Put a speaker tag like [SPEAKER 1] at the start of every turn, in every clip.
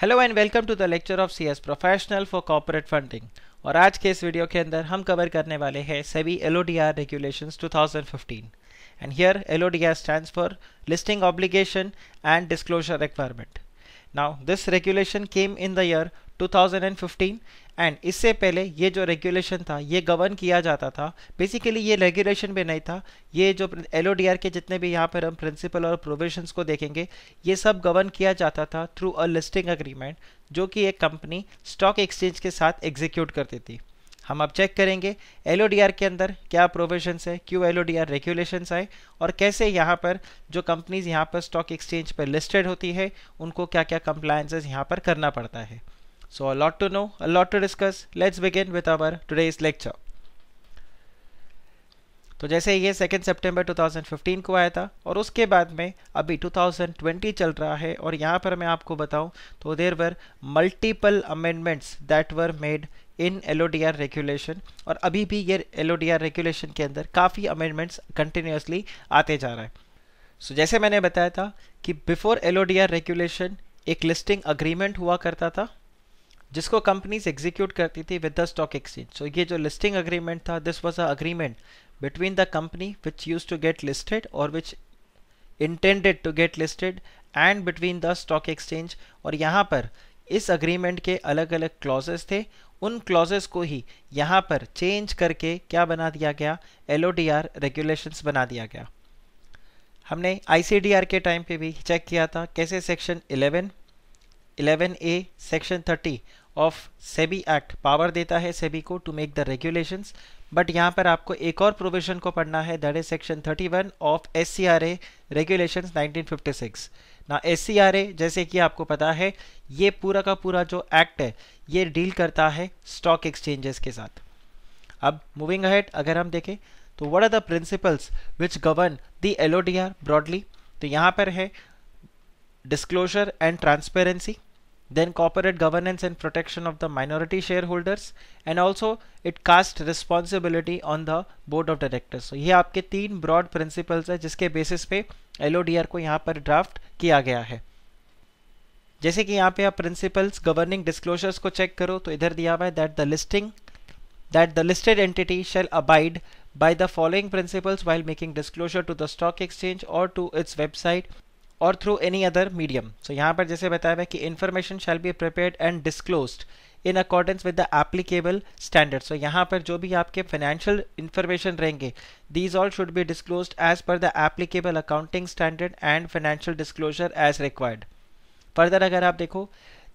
[SPEAKER 1] Hello and welcome to the lecture of CS professional for corporate funding और आज के इस वीडियो के अंदर हम कवर करने वाले हैं सभी L O D R regulations 2015 and here L O D R stand for listing obligation and disclosure requirement now this regulation came in the year 2015 and इससे पहले ये जो रेगुलेशन था ये गवर्न किया जाता था बेसिकली ये रेगुलेशन भी नहीं था ये जो एल के जितने भी यहाँ पर हम प्रिंसिपल और प्रोविजंस को देखेंगे ये सब गवर्न किया जाता था थ्रू अ लिस्टिंग अग्रीमेंट जो कि एक कंपनी स्टॉक एक्सचेंज के साथ एग्जीक्यूट करती थी हम अब चेक करेंगे एल के अंदर क्या प्रोविजंस है क्यों एल रेगुलेशंस आए और कैसे यहाँ पर जो कंपनीज यहाँ पर स्टॉक एक्सचेंज पर लिस्टेड होती है उनको क्या क्या कंप्लायंसेज यहाँ पर करना पड़ता है So a lot to know, a lot to discuss. Let's begin with our today's lecture. तो जैसे ये सेकेंड सितंबर 2015 को आया था और उसके बाद में अभी 2020 चल रहा है और यहाँ पर मैं आपको बताऊँ तो there were multiple amendments that were made in L regulation और अभी भी ये एल रेगुलेशन के अंदर काफ़ी अमेंडमेंट्स कंटिन्यूसली आते जा रहे हैं सो so, जैसे मैंने बताया था कि बिफोर एल रेगुलेशन एक लिस्टिंग अग्रीमेंट हुआ करता था जिसको कंपनीज एग्जीक्यूट करती थी with the stock exchange so ये जो लिस्टिंग अग्रीमेंट था this was a agreement between the company which use to get listed और which intended to get listed and between the stock exchange और यहाँ पर इस अग्रीमेंट के अलग अलग क्लॉजेस थे उन क्लॉजेस को ही यहाँ पर चेंज करके क्या बना दिया गया L O D R regulations बना दिया गया हमने आई सी डी आर के टाइम पे भी चेक किया था कैसे section eleven eleven A section thirty of SEBI act power देता है सेबी को to make the regulations but यहाँ पर आपको एक और प्रोविजन को पढ़ना है that is section 31 of S C R A regulation nineteen fifty six ना एस सी आर ए जैसे कि आपको पता है ये पूरा का पूरा जो एक्ट है ये डील करता है स्टॉक एक्सचेंजेस के साथ अब मूविंग अहेड अगर हम देखें तो what are the principles which govern the L broadly तो यहाँ पर है disclosure and transparency then corporate governance and protection of the minority shareholders and also it cast responsibility on the board of directors so ye aapke teen broad principles hai jiske basis pe LODR ko yahan par draft kiya gaya hai jaise ki yahan pe aap principles governing disclosures ko check karo to idhar diya hua hai that the listing that the listed entity shall abide by the following principles while making disclosure to the stock exchange or to its website और through any other medium so यहाँ पर जैसे बताया हुआ कि information shall be prepared and disclosed in accordance with the applicable standard so यहाँ पर जो भी आपके फाइनेंशियल इन्फॉर्मेशन रहेंगे these all should be disclose as per the applicable accounting standard and financial disclosure as required further अगर आप देखो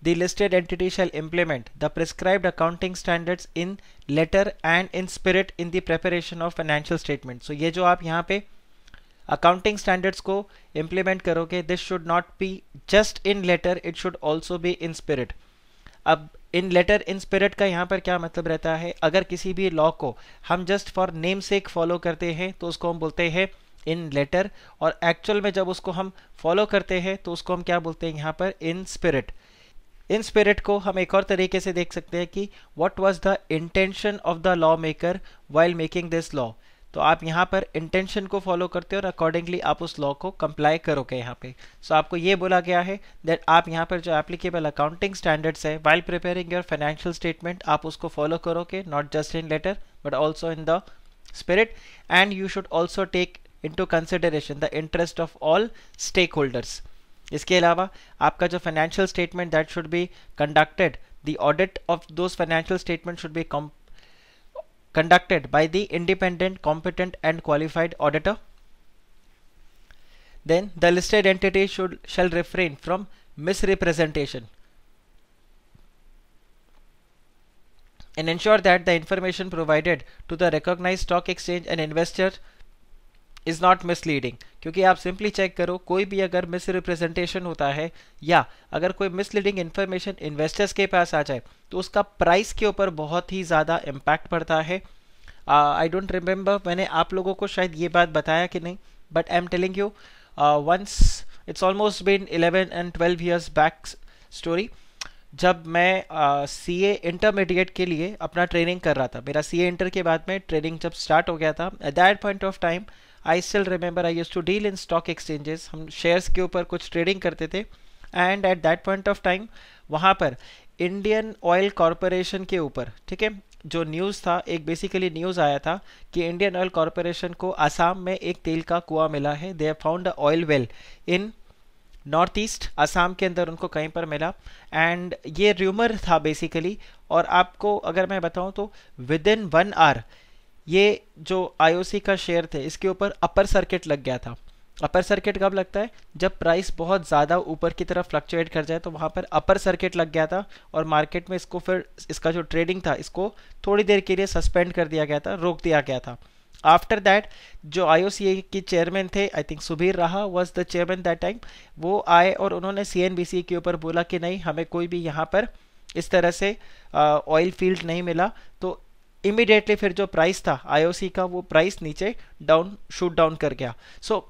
[SPEAKER 1] the listed entity shall implement the prescribed accounting standards in letter and in spirit in the preparation of financial statement so ये जो आप यहाँ पे accounting standards को implement करोगे this should not be just in letter it should also be in spirit अब in letter in spirit का यहाँ पर क्या मतलब रहता है अगर किसी भी लॉ को हम just for namesake follow करते हैं तो उसको हम बोलते हैं इन लेटर और एक्चुअल में जब उसको हम फॉलो करते हैं तो उसको हम क्या बोलते हैं यहाँ पर इन स्पिरिट इन स्पिरिट को हम एक और तरीके से देख सकते हैं कि what was the intention of the lawmaker while making this law तो आप यहाँ पर इंटेंशन को फॉलो करते हो और अकॉर्डिंगली आप उस लॉ को कंप्लाई करोगे यहाँ पे सो so, आपको ये बोला गया है दैट आप यहाँ पर जो एप्लीकेबल अकाउंटिंग स्टैंडर्ड्स है while preparing your financial statement आप उसको फॉलो करोगे not just in letter but also in the spirit and you should also take into consideration the interest of all stakeholders इसके अलावा आपका जो financial statement that should be conducted the audit of those financial statement should be conducted by the independent, competent and qualified auditor. Then the listed entity should, shall refrain from misrepresentation and ensure that the information provided to the recognized stock exchange and investor is not misleading क्योंकि आप simply check करो कोई भी अगर miss representation होता है या अगर कोई मिसलीडिंग इन्फॉर्मेशन इन्वेस्टर्स के पास आ जाए तो उसका प्राइस के ऊपर बहुत ही ज़्यादा इम्पैक्ट पड़ता है आई डोंट रिमेम्बर मैंने आप लोगों को शायद ये बात बताया कि नहीं but I am telling you once it's almost been eleven and twelve years back story जब मैं सी ए इंटरमीडिएट के लिए अपना ट्रेनिंग कर रहा था मेरा सी ए इंटर के बाद में ट्रेनिंग जब स्टार्ट हो गया था at that point of time I still remember I use to deal in stock exchanges हम शेयर्स के ऊपर कुछ ट्रेडिंग करते थे and at that point of time वहाँ पर इंडियन ऑयल कॉरपोरेशन के ऊपर ठीक है जो न्यूज़ था एक बेसिकली न्यूज़ आया था कि इंडियन ऑयल कॉरपोरेशन को आसाम में एक तेल का कुआं मिला है they found found oil well in north east Assam के अंदर उनको कहीं पर मिला एंड ये र्यूमर था बेसिकली और आपको अगर मैं बताऊँ तो विद इन वन आवर ये जो आईओसी का शेयर थे इसके ऊपर अपर सर्किट लग गया था अपर सर्किट कब लगता है जब प्राइस बहुत ज़्यादा ऊपर की तरफ फ्लक्चुएट कर जाए तो वहाँ पर अपर सर्किट लग गया था और मार्केट में इसको फिर इसका जो ट्रेडिंग था इसको थोड़ी देर के लिए सस्पेंड कर दिया गया था रोक दिया गया था आफ्टर दैट जो आई ओ सी के चेयरमैन थे आई think Subir Raha was the chairman that time वो आए और उन्होंने सी एन बी सी के ऊपर बोला कि नहीं हमें कोई भी यहाँ पर इस तरह से ऑयल फील्ड नहीं मिला तो इमिडिएटली फिर जो प्राइस था आईओसी का वो प्राइस नीचे डाउन शूट डाउन कर गया सो so,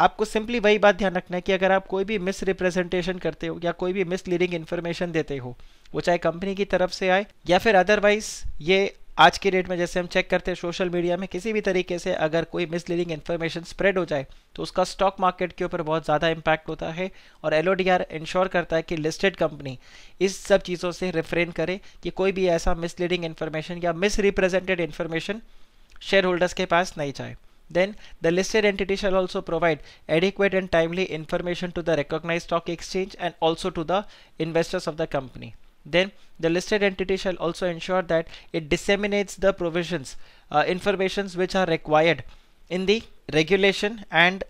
[SPEAKER 1] आपको सिंपली वही बात ध्यान रखना है कि अगर आप कोई भी मिस रिप्रेजेंटेशन करते हो या कोई भी मिस लीडिंग इन्फॉर्मेशन देते हो वो चाहे कंपनी की तरफ से आए या फिर अदरवाइज ये आज के डेट में जैसे हम चेक करते हैं सोशल मीडिया में किसी भी तरीके से अगर कोई मिसलीडिंग इन्फॉर्मेशन स्प्रेड हो जाए तो उसका स्टॉक मार्केट के ऊपर बहुत ज़्यादा इम्पैक्ट होता है और एल इंश्योर करता है कि लिस्टेड कंपनी इस सब चीज़ों से रिफ्रेन करे कि कोई भी ऐसा मिसलीडिंग इन्फॉर्मेशन या misrepresented information share holders के पास नहीं जाए then the listed entity shall also provide adequate and timely information to the recognise stock exchange and also to the investors of the company Then the listed entity shall also ensure that it disseminates the provisions, uh, informations which are required in the regulation and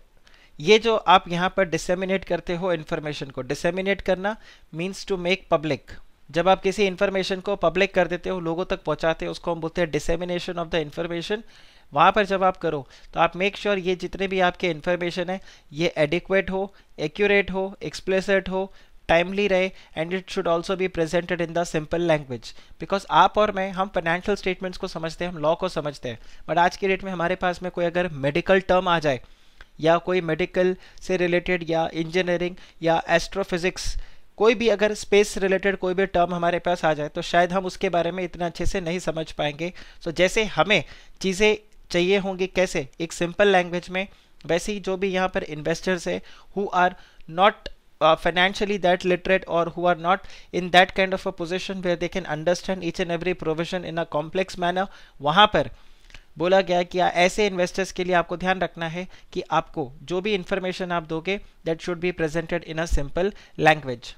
[SPEAKER 1] ये जो आप यहाँ पर disseminate करते हो information को disseminate करना means to make public जब आप किसी इन्फॉर्मेशन को पब्लिक कर देते हो लोगों तक पहुँचाते हो उसको हम बोलते हैं डिसेमिनेशन ऑफ द इन्फॉर्मेशन वहाँ पर जब आप करो तो आप मेक श्योर sure ये जितने भी आपके इन्फॉर्मेशन है ये एडिक्वेट हो एक्यूरेट हो एक्सप्लेसड हो टाइमली रहे and it should also be presented in the simple language because आप और मैं हम फाइनेंशियल स्टेटमेंट्स को समझते हैं हम लॉ को समझते हैं बट आज के डेट में हमारे पास में कोई अगर मेडिकल टर्म आ जाए या कोई मेडिकल से रिलेटेड या इंजीनियरिंग या एस्ट्रोफिजिक्स कोई भी अगर स्पेस रिलेटेड कोई भी टर्म हमारे पास आ जाए तो शायद हम उसके बारे में इतना अच्छे से नहीं समझ पाएंगे सो so, जैसे हमें चीज़ें चाहिए होंगी कैसे एक सिंपल लैंग्वेज में वैसे ही जो भी यहाँ पर इन्वेस्टर्स है who are not uh, financially that literate or who are not in that kind of a position where they can understand each and every provision in a complex manner वहाँ पर बोला गया कि ऐसे इन्वेस्टर्स के लिए आपको ध्यान रखना है कि आपको जो भी इंफॉर्मेशन आप दोगे that should be presented in a simple language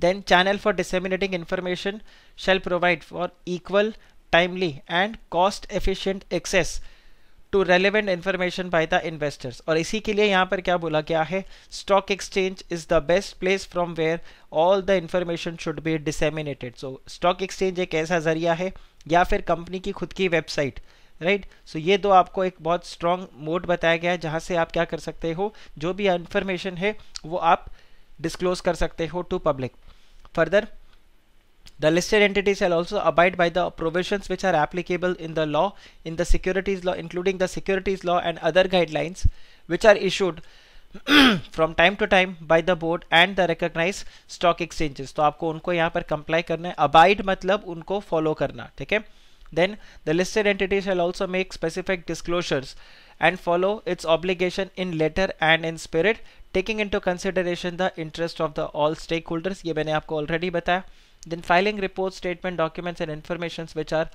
[SPEAKER 1] then channel for disseminating information shall provide for equal timely and cost efficient access to relevant information by the investors और इसी के लिए यहाँ पर क्या बोला गया है stock exchange is the best place from where all the information should be disseminated so stock exchange एक ऐसा जरिया है या फिर कंपनी की खुद की website right right? So so, ये दो आपको एक बहुत स्ट्रॉन्ग मोड बताया गया है जहाँ से आप क्या कर सकते हो जो भी इन्फॉर्मेशन है वो आप डिस्क्लोज कर सकते हो to public further The listed entity shall also abide by the provisions which are applicable in the law, in the securities law, including the securities law and other guidelines which are issued from time to time by the board and the recognized stock exchanges. So, you have to comply comply करना है abide मतलब उनको then the listed entity shall also make specific disclosures and follow its obligation in letter and in spirit taking into consideration the interest of the all stakeholders ये मैंने already already you. Then filing reports, statement, documents and informations which are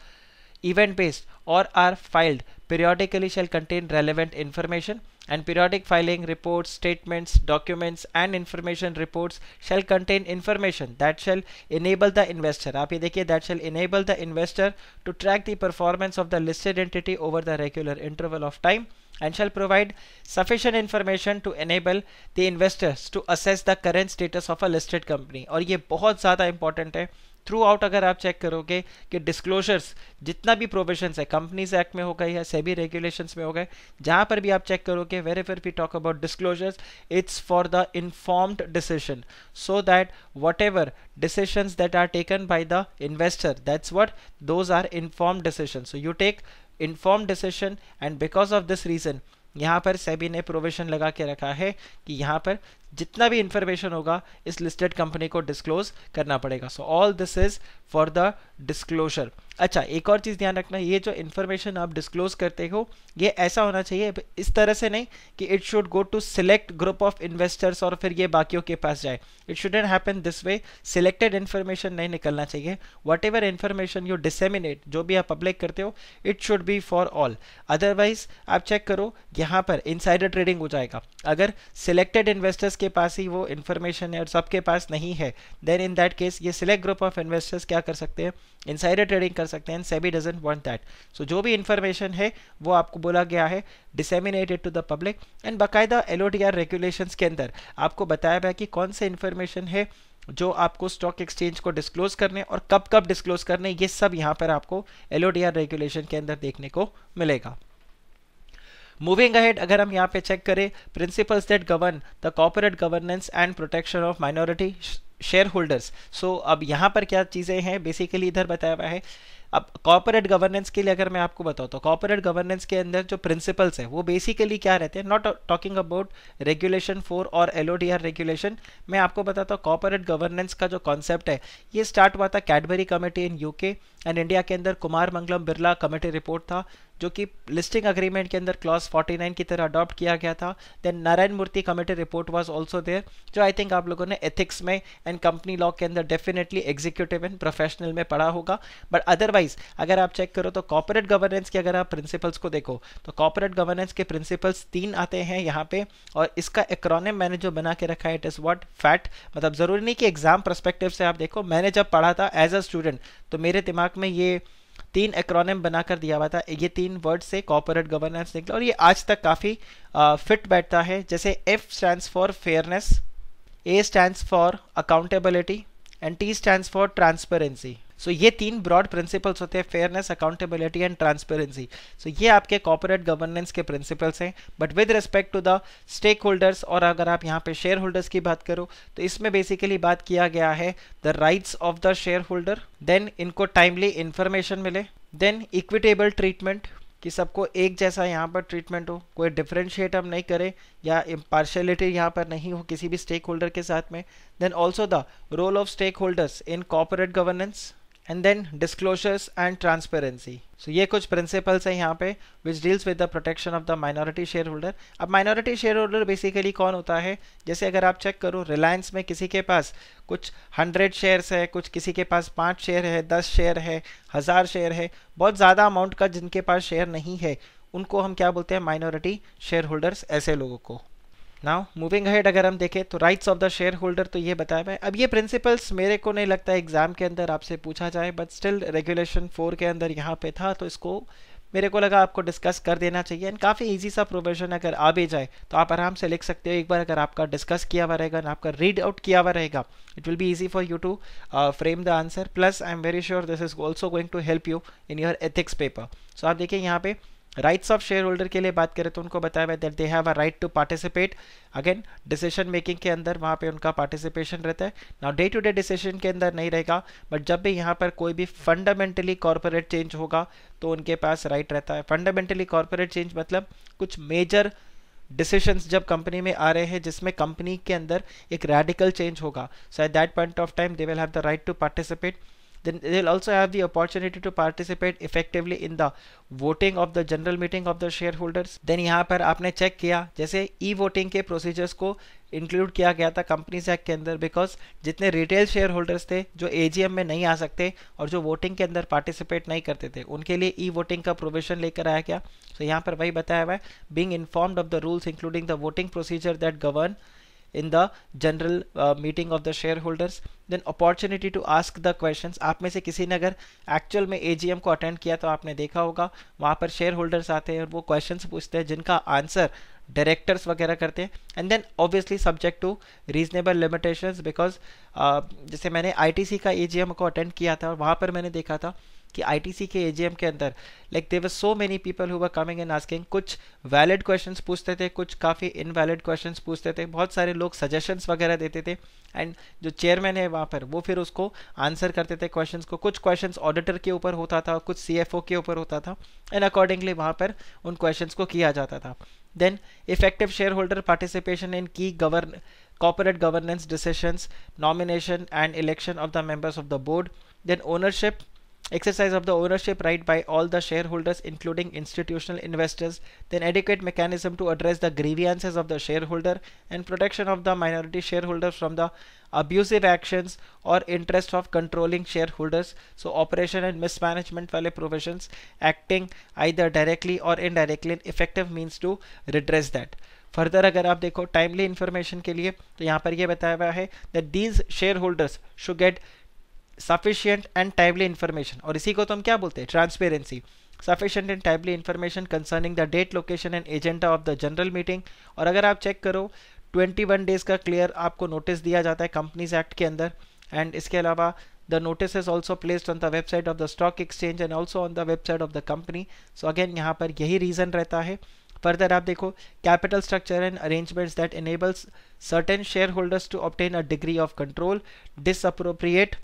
[SPEAKER 1] event based or are filed periodically shall contain relevant information and periodic filing reports statements documents and information reports shall contain information that shall enable the investor that shall enable the investor to track the performance of the listed entity over the regular interval of time and shall provide sufficient information to enable the investors to assess the current status of a listed company और ये बहुत ज़्यादा important है through out अगर आप check करोगे कि disclosures जितना भी प्रोविजंस है कंपनीज एक्ट में हो गए या सेबी रेगुलेशंस में हो गए जहाँ पर भी आप चेक करोगे wherever we talk about disclosures it's for the informed decision so that whatever decision that are taken by the investor that's what those are informed decision so you take inform decision and because of this reason यहाँ पर सेबी ने provision लगा के रखा है कि यहाँ पर जितना भी इंफॉर्मेशन होगा इस लिस्टेड कंपनी को डिस्क्लोज करना पड़ेगा so all this is for the disclosure अच्छा एक और चीज़ ध्यान रखना ये जो इन्फॉर्मेशन आप डिस्क्लोज करते हो ये ऐसा होना चाहिए इस तरह से नहीं कि it should go to select group of investors और फिर ये बाकियों के पास जाए it shouldn't happen this way selected information नहीं निकलना चाहिए whatever information you disseminate जो भी आप पब्लिक करते हो it should be for all otherwise आप चेक करो यहाँ पर इनसाइडर ट्रेडिंग हो जाएगा अगर सिलेक्टेड इन्वेस्टर्स के पास ही वो इन्फॉर्मेशन है और सबके पास नहीं है देन इन दैट केस ये सिलेक्ट ग्रुप ऑफ इन्वेस्टर्स क्या कर सकते हैं इंसाइडर ट्रेडिंग कर सकते हैं SEBI doesn't want that so जो भी इन्फॉर्मेशन है वो आपको बोला गया है disseminated to the public and बाकायदा एल ओ रेगुलेशंस के अंदर आपको बताया गया कि कौन से इन्फॉर्मेशन है जो आपको स्टॉक एक्सचेंज को डिस्क्लोज करने और कब कब डिस्क्लोज करने ये सब यहाँ पर आपको एल रेगुलेशन के अंदर देखने को मिलेगा मूविंग अहेड अगर हम यहाँ पे चेक करें principles that govern the corporate governance and protection of minority shareholders so अब यहाँ पर क्या चीज़ें हैं बेसिकली इधर बताया हुआ है अब कॉपोरेट गवर्नेंस के लिए अगर मैं आपको बताऊँ तो कॉपोरेट गवर्नेंस के अंदर जो प्रिंसिपल्स है वो बेसिकली क्या रहते हैं not talking about regulation four और एल रेगुलेशन मैं आपको बताता हूँ कॉपोरेट गवर्नेंस का जो कॉन्सेप्ट है ये स्टार्ट हुआ था Cadbury committee in UK and India के अंदर कुमार मंगलम बिरला कमेटी रिपोर्ट था जो कि लिस्टिंग अग्रीमेंट के अंदर क्लॉज 49 की तरह अडॉप्ट किया गया था then Narayana Murthy committee report was also there जो आई थिंक आप लोगों ने एथिक्स में एंड कंपनी लॉ के अंदर डेफिनेटली एग्जीक्यूटिव एंड प्रोफेशनल में पढ़ा होगा बट अदरवाइज अगर आप चेक करो तो कॉपोरेट गवर्नेंस के अगर आप प्रिंसिपल्स को देखो तो कॉपोरेट गवर्नेंस के प्रिंसिपल्स तीन आते हैं यहाँ पे और इसका एक्रोनिम मैंने जो बना के रखा है इट इज़ वॉट फैट मतलब ज़रूरी नहीं कि एग्जाम परस्पेक्टिव से आप देखो मैंने जब पढ़ा था एज अ स्टूडेंट तो मेरे दिमाग में ये तीन एक्रोनिम बनाकर दिया हुआ था ये तीन वर्ड से कॉपोरेट गवर्नेंस निकला और ये आज तक काफ़ी फिट बैठता है जैसे F stand for fairness A stand for accountability and T stand for transparency so so, ये तीन ब्रॉड प्रिंसिपल्स होते हैं fairness accountability and transparency so ये आपके कॉपोरेट गवर्नेंस के प्रिंसिपल्स हैं but with respect to the stakeholders और अगर आप यहाँ पे शेयर होल्डर्स की बात करो तो इसमें बेसिकली बात किया गया है the rights of the shareholder then इनको टाइमली इंफॉर्मेशन मिले देन इक्विटेबल ट्रीटमेंट कि सबको एक जैसा यहाँ पर ट्रीटमेंट हो कोई डिफ्रेंशिएट हम नहीं करें या इम्पार्शलिटी यहाँ पर नहीं हो किसी भी स्टेक होल्डर के साथ में then also the role of stakeholders in corporate governance and then disclosures and transparency so ये कुछ प्रिंसिपल्स हैं यहाँ पे which deals with the protection of the minority shareholder अब माइनॉरिटी शेयर होल्डर बेसिकली कौन होता है जैसे अगर आप चेक करो रिलायंस में किसी के पास कुछ हंड्रेड शेयर्स है कुछ किसी के पास पाँच शेयर है दस शेयर है हज़ार शेयर है बहुत ज़्यादा अमाउंट का जिनके पास शेयर नहीं है उनको हम क्या बोलते हैं माइनॉरिटी शेयर होल्डर्स ऐसे लोगों को नाउ मूविंग हेड अगर हम देखें तो rights of the shareholder तो ये बताया मैं अब ये प्रिंसिपल्स मेरे को नहीं लगता एग्जाम के अंदर आपसे पूछा जाए बट स्टिल रेगुलेशन फोर के अंदर यहाँ पे था तो इसको मेरे को लगा आपको डिस्कस कर देना चाहिए एंड काफ़ी इजी सा प्रोविजन अगर आ भी जाए तो आप आराम से लिख सकते हो एक बार अगर आपका डिस्कस किया हुआ रहेगा आपका रीड आउट किया हुआ रहेगा it will be easy for you to frame the answer plus I am very sure this is also going to help you in your ethics paper so आप देखिए यहाँ पर राइट्स ऑफ शेयर होल्डर के लिए बात करें तो उनको बताया हुआ that they have a right to participate again decision making के अंदर वहाँ पे उनका पार्टिसिपेशन रहता है ना डे टू डे डिसीजन के अंदर नहीं रहेगा बट जब भी यहाँ पर कोई भी फंडामेंटली कॉरपोरेट चेंज होगा तो उनके पास राइट right रहता है फंडामेंटली कॉरपोरेट चेंज मतलब कुछ मेजर डिसीशंस जब कंपनी में आ रहे हैं जिसमें कंपनी के अंदर एक रेडिकल चेंज होगा so at that point of time they will have the right to participate Then they'll also have the opportunity to participate effectively in the voting of the general meeting of the share shareholders then यहाँ पर आपने check किया जैसे e voting के प्रोसीजर्स को include किया गया था कंपनीज एक्ट के अंदर बिकॉज जितने रिटेल शेयर होल्डर्स थे जो एजीएम में नहीं आ सकते और जो वोटिंग के अंदर पार्टिसिपेट नहीं करते थे उनके लिए ई वोटिंग का प्रोविजन लेकर आया गया तो so यहाँ पर वही बताया हुआ है being informed of the rules including the voting procedure that govern in the general meeting of the share shareholders then opportunity to ask the question आप में से किसी ने अगर एक्चुअल में एम को अटेंड किया तो आपने देखा होगा वहाँ पर शेयर होल्डर्स आते हैं और वो क्वेश्चन पूछते हैं जिनका आंसर डायरेक्टर्स वगैरह करते हैं and then obviously subject to reasonable limitations because जैसे मैंने आईटीसी का एजीएम को अटेंड किया था और वहाँ पर मैंने देखा था कि आईटीसी के एजीएम के अंदर like there were so many people हुआ कमिंग एंड आस्किंग कुछ वैलिड क्वेश्चंस पूछते थे कुछ काफ़ी इनवैलिड क्वेश्चंस पूछते थे बहुत सारे लोग सजेशंस वगैरह देते थे एंड जो चेयरमैन है वहाँ पर वो फिर उसको आंसर करते थे क्वेश्चन को कुछ क्वेश्चन ऑडिटर के ऊपर होता था कुछ सी के ऊपर होता था एंड अकॉर्डिंगली वहाँ पर उन क्वेश्चन को किया जाता था then effective shareholder participation in key govern corporate governance decisions, nomination and election of the members of the board then ownership exercise of the ownership right by all the shareholders including institutional investors, then adequate mechanism to address the grievances of the shareholder and protection of the minority shareholders from the abusive actions or interest of controlling shareholders. So operation and mismanagement value provisions acting either directly or indirectly in effective means to redress that. Further अगर आप देखो timely information के लिए तो यहाँ पर यह बताया हुआ है that these shareholders should get sufficient and timely information और इसी को तो हम क्या बोलते हैं transparency sufficient and timely information concerning the date location and agenda of the general meeting और अगर आप चेक करो 21 डेज का क्लियर आपको नोटिस दिया जाता है कंपनीज एक्ट के अंदर एंड इसके अलावा the notice is also placed on the website of the stock exchange and also on the website of the company so again यहाँ पर यही रीजन रहता है फर्दर आप देखो capital structure and arrangements that enables certain shareholders to obtain a degree of control disproportionate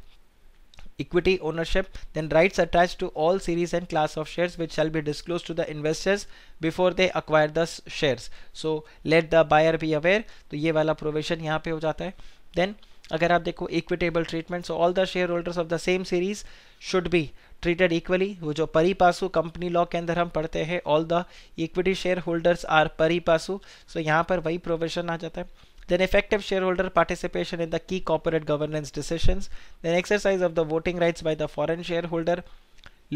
[SPEAKER 1] equity ownership then rights attached to all series and class of shares which shall be disclosed to the investors before they acquire the shares so let the buyer be aware to ye wala provision yahan pe ho jata hai then अगर आप देखो equitable treatment so all the share holders of the same series should be treated equally वो जो परिपासु company law के अंदर हम पढ़ते हैं all the equity shareholders are pari passu so यहाँ पर वही प्रोविजन आ जाता है then effective shareholder participation in the key corporate governance decisions, then exercise of the voting rights by the foreign shareholder,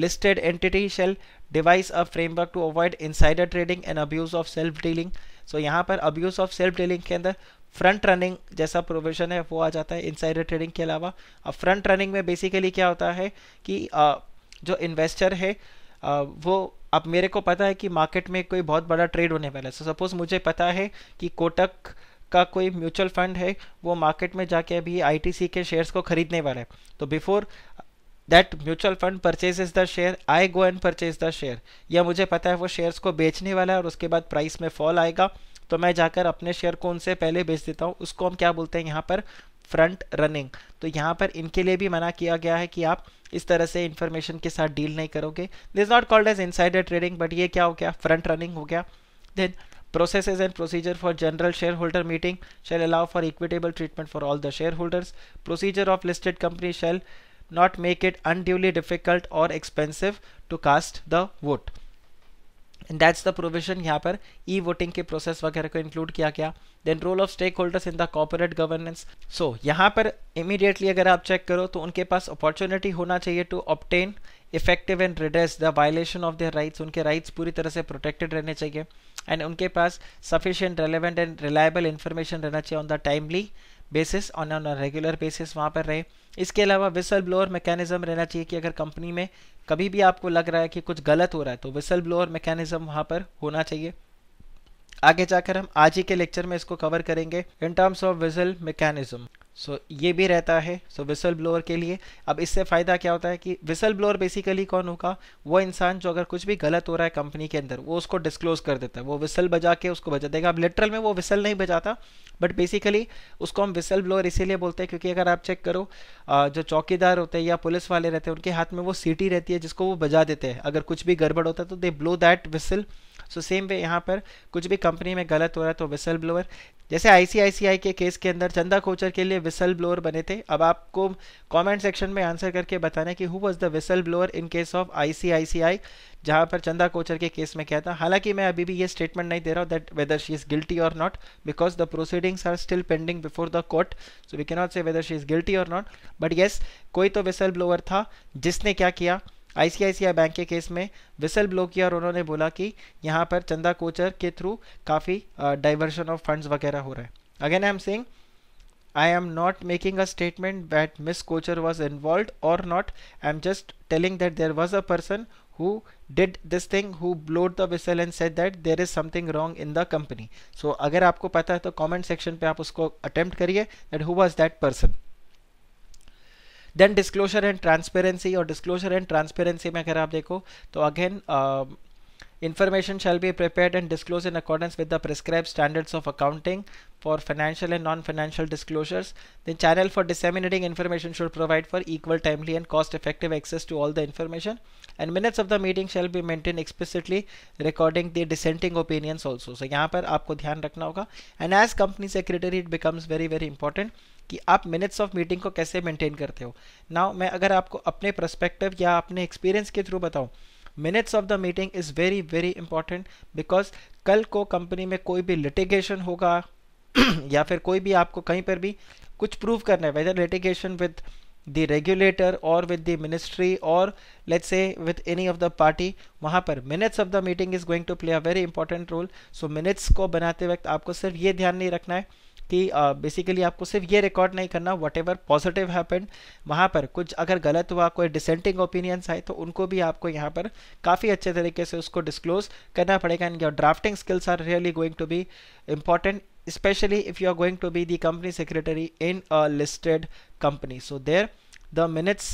[SPEAKER 1] listed entity shall devise a framework to avoid insider trading and abuse of self-dealing. So यहाँ पर abuse of self-dealing के अंदर front running जैसा provision है वो आ जाता है insider trading के अलावा अब front running में basically क्या होता है कि आ, जो इन्वेस्टर है वो अब मेरे को पता है कि मार्केट में कोई बहुत बड़ा ट्रेड होने वाला है सो सपोज मुझे पता है कि कोटक का कोई म्यूचुअल फंड है वो मार्केट में जाके अभी आईटीसी के शेयर्स को खरीदने वाला है तो before that mutual fund purchases the share I go and purchase the share या मुझे पता है वो शेयर्स को बेचने वाला है और उसके बाद प्राइस में फॉल आएगा तो मैं जाकर अपने शेयर को उनसे पहले बेच देता हूँ उसको हम क्या बोलते हैं यहाँ पर फ्रंट रनिंग तो यहाँ पर इनके लिए भी मना किया गया है कि आप इस तरह से इन्फॉर्मेशन के साथ डील नहीं करोगे this not called as insider trading but ये क्या हो गया फ्रंट रनिंग हो गया then Processes and procedure for general shareholder meeting shall allow for equitable treatment for all the shareholders. Procedure of listed company shall not make it unduly difficult or expensive to cast the vote. and that's the provision yahan par e voting ke process wagaira ko include kiya गया then role of stakeholders in the corporate governance so yahan par immediately agar aap check karo to unke paas opportunity hona chahiye to obtain effective and redress the violation of their rights unke rights puri tarah se protected rehne chahiye and उनके पास sufficient relevant and reliable information रहना चाहिए on the timely basis on on regular basis वहाँ पर रहे इसके अलावा whistle blower mechanism रहना चाहिए कि अगर कंपनी में कभी भी आपको लग रहा है कि कुछ गलत हो रहा है तो विसल ब्लोअर मैकेनिज्म वहाँ पर होना चाहिए आगे जाकर हम आज ही के लेक्चर में इसको कवर करेंगे in terms of whistle mechanism so so, ये भी रहता है सो विसल ब्लोअर के लिए अब इससे फ़ायदा क्या होता है कि विसल ब्लोअर बेसिकली कौन होगा वो इंसान जो अगर कुछ भी गलत हो रहा है कंपनी के अंदर वो उसको डिस्क्लोज कर देता है वो विसल बजा के उसको बजा देगा अब लिटरल में वो विसल नहीं बजाता बट बेसिकली उसको हम विसल ब्लोअर इसीलिए बोलते हैं क्योंकि अगर आप चेक करो जो चौकीदार होते हैं या पुलिस वाले रहते हैं उनके हाथ में वो सीटी रहती है जिसको वो बजा देते हैं अगर कुछ भी गड़बड़ होता है तो they blow that whistle so same way यहाँ पर कुछ भी कंपनी में गलत हो रहा है तो विसल ब्लोअर जैसे आईसीआईसीआई के केस के अंदर चंदा कोचर के लिए विसल ब्लोअर बने थे अब आपको कमेंट सेक्शन में आंसर करके बताना है कि who was the whistleblower in case of ICICI जहां पर चंदा कोचर के केस में क्या था हालांकि मैं अभी भी ये स्टेटमेंट नहीं दे रहा हूँ that whether she is guilty और not because the proceedings are still pending before the court so we cannot say whether she is guilty और नॉट बट येस कोई तो विसल ब्लोअर था जिसने क्या किया आईसीआईसीआई बैंक के केस में विसल ब्लो किया और उन्होंने बोला कि यहाँ पर चंदा कोचर के थ्रू काफ़ी डाइवर्शन ऑफ फंड्स वगैरह हो रहे हैं again I am saying I am not making a statement that miss Kochhar was involve और not I am just telling that there was a person who did this thing who blowed the whistle and said that there is something wrong in the company so अगर आपको पता है तो comment section पर आप उसको attempt करिए that who was that person then disclosure and transparency और डिस्क्लोजर एंड ट्रांसपेरेंसी में अगर आप देखो तो again information shall be prepare and disclose in accordance with the prescribe standards of accounting for financial and non financial disclosures then channel for disseminating information should provide for equal timely and cost effective access to all the information and minutes of the meeting shall be maintain explicitly recording the dissenting opinions also so यहाँ पर आपको ध्यान रखना होगा and as company secretary it becomes very very important कि आप minutes of meeting को कैसे मेंटेन करते हो नाउ मैं अगर आपको अपने प्रस्पेक्टिव या अपने एक्सपीरियंस के थ्रू बताऊँ minutes of the meeting is very very important because कल को कंपनी में कोई भी लिटिगेशन होगा या फिर कोई भी आपको कहीं पर भी कुछ प्रूव करना है whether litigation with the regulator और विद द मिनिस्ट्री और let's say with any of the party वहाँ पर minutes of the meeting is going to play a very important role so minutes को बनाते वक्त आपको सिर्फ ये ध्यान नहीं रखना है कि बेसिकली uh, आपको सिर्फ ये रिकॉर्ड नहीं करना वट एवर पॉजिटिव हैपन वहाँ पर कुछ अगर गलत हुआ कोई डिसेंटिंग ओपिनियंस आए तो उनको भी आपको यहाँ पर काफ़ी अच्छे तरीके से उसको डिस्क्लोज करना पड़ेगा and your drafting skills are really going to be important specially if you are going to be the company secretary in a listed company so there the minutes